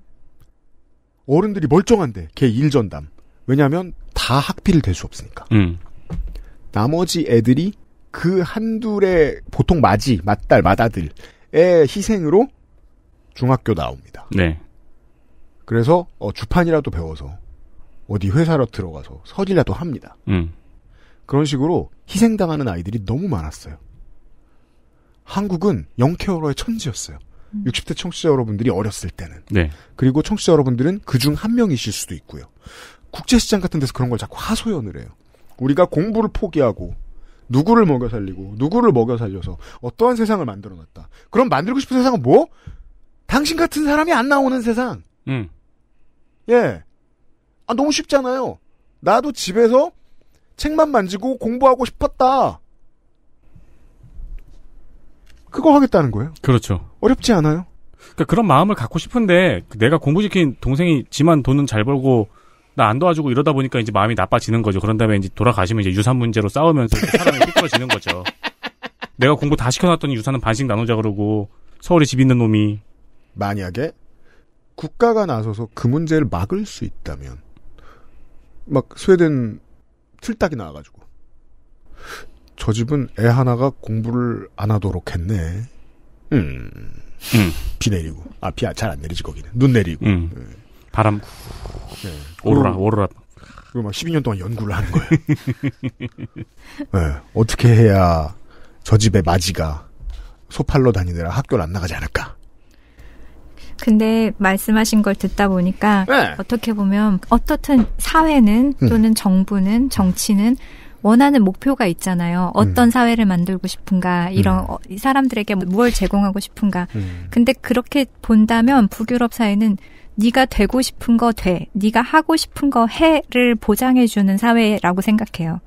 어른들이 멀쩡한데 걔 일전담. 왜냐하면 다 학비를 댈수 없으니까. 음. 나머지 애들이 그 한둘의 보통 맞이, 맞딸, 맞아들의 희생으로 중학교 나옵니다. 네. 그래서 어, 주판이라도 배워서 어디 회사로 들어가서 설이라도 합니다. 음. 그런 식으로 희생당하는 아이들이 너무 많았어요. 한국은 영케어로의 천지였어요. 음. 60대 청취자 여러분들이 어렸을 때는. 네. 그리고 청취자 여러분들은 그 중 한 명이실 수도 있고요. 국제시장 같은 데서 그런 걸 자꾸 하소연을 해요. 우리가 공부를 포기하고 누구를 먹여 살리고 누구를 먹여 살려서 어떠한 세상을 만들어 놨다. 그럼 만들고 싶은 세상은 뭐? 당신 같은 사람이 안 나오는 세상. 음. 예. 아 너무 쉽잖아요. 나도 집에서 책만 만지고 공부하고 싶었다. 그거 하겠다는 거예요. 그렇죠. 어렵지 않아요. 그러니까 그런 마음을 갖고 싶은데 내가 공부시킨 동생이 지만 돈은 잘 벌고 나 안 도와주고 이러다 보니까 이제 마음이 나빠지는 거죠. 그런 다음에 이제 돌아가시면 이제 유산 문제로 싸우면서 사람이 삐뚤어지는 거죠. 내가 공부 다 시켜놨더니 유산은 반씩 나누자 그러고 서울에 집 있는 놈이 만약에 국가가 나서서 그 문제를 막을 수 있다면 막 스웨덴 틀딱이 나와가지고 저 집은 애 하나가 공부를 안 하도록 했네. 음. 음. 비 내리고. 아, 비잘안 내리지, 거기는. 눈 내리고. 음. 네. 바람. 네. 오르라오르라 음. 그리고 막 12년 동안 연구를 하는 거예요. 네. 어떻게 해야 저 집의 마지가 소팔로 다니느라 학교를 안 나가지 않을까. 근데 말씀하신 걸 듣다 보니까 네. 어떻게 보면 어떻든 사회는 음. 또는 음. 정부는 정치는 원하는 목표가 있잖아요. 어떤 음. 사회를 만들고 싶은가, 이런 음. 어, 사람들에게 무엇 제공하고 싶은가. 음. 근데 그렇게 본다면 북유럽 사회는 네가 되고 싶은 거 돼, 네가 하고 싶은 거 해를 보장해 주는 사회라고 생각해요.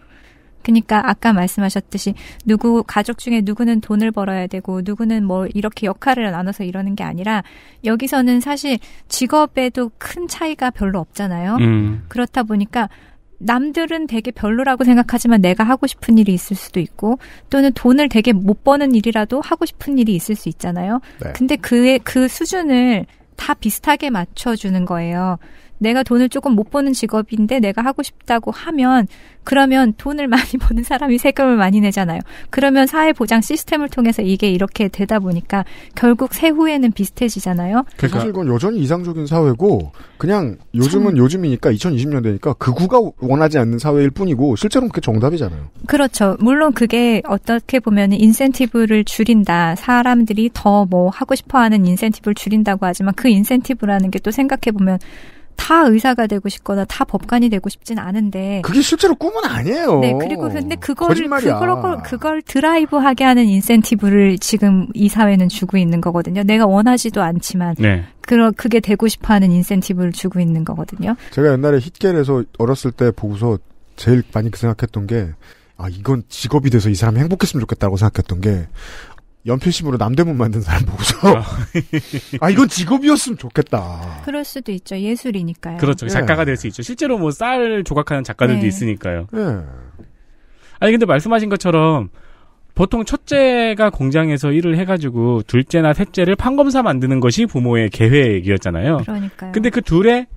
그러니까 아까 말씀하셨듯이 누구 가족 중에 누구는 돈을 벌어야 되고 누구는 뭐 이렇게 역할을 나눠서 이러는 게 아니라 여기서는 사실 직업에도 큰 차이가 별로 없잖아요. 음. 그렇다 보니까 남들은 되게 별로라고 생각하지만 내가 하고 싶은 일이 있을 수도 있고 또는 돈을 되게 못 버는 일이라도 하고 싶은 일이 있을 수 있잖아요. 네. 근데 그의 그 수준을 다 비슷하게 맞춰주는 거예요. 내가 돈을 조금 못 버는 직업인데 내가 하고 싶다고 하면 그러면 돈을 많이 버는 사람이 세금을 많이 내잖아요. 그러면 사회보장 시스템을 통해서 이게 이렇게 되다 보니까 결국 세후에는 비슷해지잖아요. 그러니까. 사실 이건 여전히 이상적인 사회고 그냥 요즘은 참... 요즘이니까 2020년대니까 그구가 원하지 않는 사회일 뿐이고 실제로는 그게 정답이잖아요. 그렇죠. 물론 그게 어떻게 보면 인센티브를 줄인다. 사람들이 더 뭐 하고 싶어하는 인센티브를 줄인다고 하지만 그 인센티브라는 게 또 생각해 보면 다 의사가 되고 싶거나 다 법관이 되고 싶진 않은데 그게 실제로 꿈은 아니에요. 네, 그리고 근데 그거를 그걸 그걸 드라이브하게 하는 인센티브를 지금 이 사회는 주고 있는 거거든요. 내가 원하지도 않지만 네. 그러, 그게 되고 싶어 하는 인센티브를 주고 있는 거거든요. 제가 옛날에 힛겔에서 어렸을 때 보고서 제일 많이 그 생각했던 게 아, 이건 직업이 돼서 이 사람이 행복했으면 좋겠다고 생각했던 게, 연필심으로 남대문 만든 사람 보고서 아. 아 이건 직업이었으면 좋겠다. 그럴 수도 있죠. 예술이니까요. 그렇죠. 예. 작가가 될 수 있죠. 실제로 뭐 쌀 조각하는 작가들도 네. 있으니까요. 네. 아니 근데 말씀하신 것처럼 보통 첫째가 공장에서 일을 해가지고 둘째나 셋째를 판검사 만드는 것이 부모의 계획이었잖아요. 그러니까요. 근데 그 둘의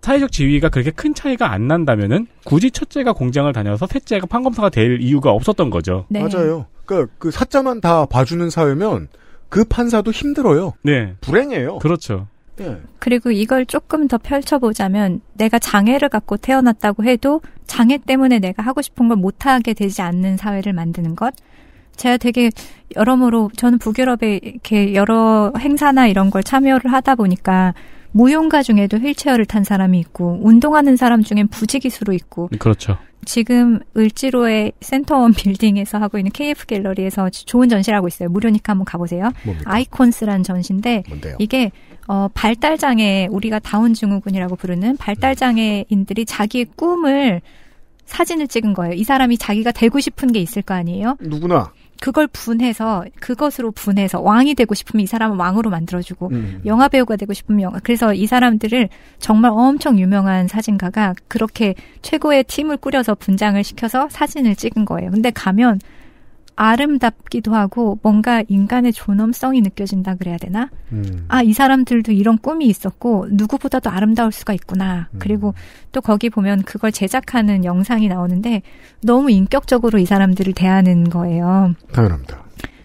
사회적 지위가 그렇게 큰 차이가 안 난다면은 굳이 첫째가 공장을 다녀서 셋째가 판검사가 될 이유가 없었던 거죠. 네. 맞아요. 그러니까 그 사자만 다 봐주는 사회면 그 판사도 힘들어요. 네. 불행해요. 그렇죠. 네. 그리고 이걸 조금 더 펼쳐보자면 내가 장애를 갖고 태어났다고 해도 장애 때문에 내가 하고 싶은 걸 못하게 되지 않는 사회를 만드는 것. 제가 되게 여러모로 저는 북유럽의 이렇게 여러 행사나 이런 걸 참여를 하다 보니까 무용가 중에도 휠체어를 탄 사람이 있고 운동하는 사람 중엔 부지기수로 있고 그렇죠. 지금 을지로의 센터원 빌딩에서 하고 있는 KF 갤러리에서 좋은 전시를 하고 있어요. 무료니까 한번 가보세요. 뭡니까? 아이콘스란 전시인데 뭔데요? 이게 어, 발달장애 우리가 다운 증후군이라고 부르는 발달장애인들이 자기의 꿈을 사진을 찍은 거예요. 이 사람이 자기가 되고 싶은 게 있을 거 아니에요? 누구나 그걸 분해서 그것으로 분해서 왕이 되고 싶으면 이 사람은 왕으로 만들어주고 음. 영화 배우가 되고 싶으면 영화. 그래서 이 사람들을 정말 엄청 유명한 사진가가 그렇게 최고의 팀을 꾸려서 분장을 시켜서 사진을 찍은 거예요. 근데 가면 아름답기도 하고 뭔가 인간의 존엄성이 느껴진다 그래야 되나? 음. 아, 이 사람들도 이런 꿈이 있었고 누구보다도 아름다울 수가 있구나. 음. 그리고 또 거기 보면 그걸 제작하는 영상이 나오는데 너무 인격적으로 이 사람들을 대하는 거예요. 당연합니다.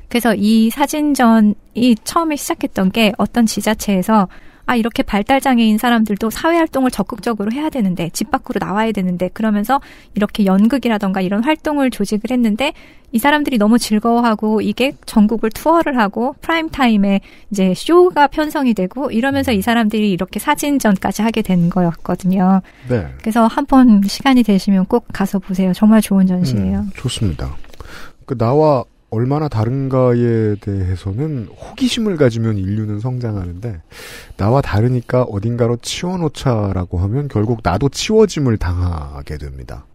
그래서 이 사진전이 처음에 시작했던 게 어떤 지자체에서 아, 이렇게 발달장애인 사람들도 사회활동을 적극적으로 해야 되는데, 집 밖으로 나와야 되는데, 그러면서 이렇게 연극이라던가 이런 활동을 조직을 했는데, 이 사람들이 너무 즐거워하고, 이게 전국을 투어를 하고, 프라임타임에 이제 쇼가 편성이 되고, 이러면서 이 사람들이 이렇게 사진전까지 하게 된 거였거든요. 네. 그래서 한 번 시간이 되시면 꼭 가서 보세요. 정말 좋은 전시예요. 음, 좋습니다. 그 나와 얼마나 다른가에 대해서는 호기심을 가지면 인류는 성장하는데 나와 다르니까 어딘가로 치워놓자라고 하면 결국 나도 치워짐을 당하게 됩니다.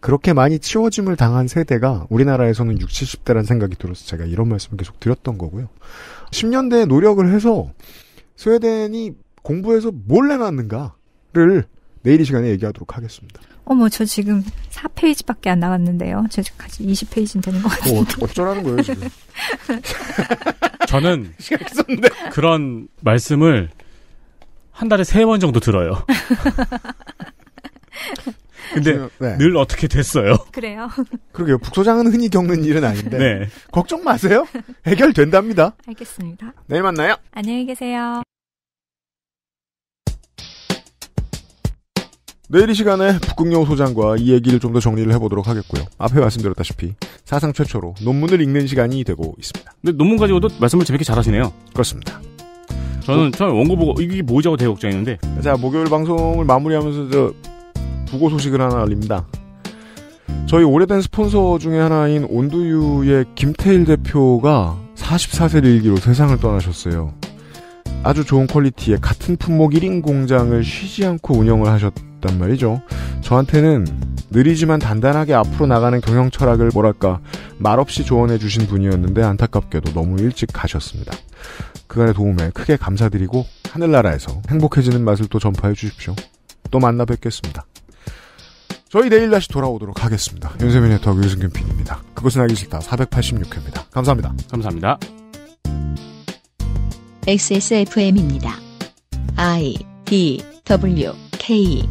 그렇게 많이 치워짐을 당한 세대가 우리나라에서는 60, 70대란 생각이 들어서 제가 이런 말씀을 계속 드렸던 거고요. 10년대에 노력을 해서 스웨덴이 공부해서 뭘 내놨는가를 내일 이 시간에 얘기하도록 하겠습니다. 어머, 저 지금 4페이지밖에 안나왔는데요저 같이 20페이지는 되는 것 같아요. 어, 어쩌라는 거예요, 지금. 저는 그런 말씀을 한 달에 세 번 정도 들어요. 근데 중요, 네. 늘 어떻게 됐어요. 그래요. 그러게요. 북소장은 흔히 겪는 일은 아닌데. 네. 걱정 마세요. 해결된답니다. 알겠습니다. 내일 만나요. 안녕히 계세요. 내일 이 시간에 북극여 소장과 이 얘기를 좀 더 정리를 해보도록 하겠고요. 앞에 말씀드렸다시피 사상 최초로 논문을 읽는 시간이 되고 있습니다. 근데 논문 가지고도 말씀을 재밌게 잘하시네요. 그렇습니다. 저는 처음 에 원고 보고 이게 뭐지 하고 되게 걱정했는데 자 목요일 방송을 마무리하면서 저 부고 소식을 하나 알립니다. 저희 오래된 스폰서 중에 하나인 온두유의 김태일 대표가 44세를 일기로 세상을 떠나셨어요. 아주 좋은 퀄리티의 같은 품목 1인 공장을 쉬지 않고 운영을 하셨단 말이죠. 저한테는 느리지만 단단하게 앞으로 나가는 경영 철학을 뭐랄까 말없이 조언해 주신 분이었는데 안타깝게도 너무 일찍 가셨습니다. 그간의 도움에 크게 감사드리고 하늘나라에서 행복해지는 맛을 또 전파해 주십시오. 또 만나 뵙겠습니다. 저희 내일 다시 돌아오도록 하겠습니다. 윤세민 의트워 유승균 PD입니다. 그것은 알기 싫다 486회입니다. 감사합니다. 감사합니다. XSFM입니다. I D W K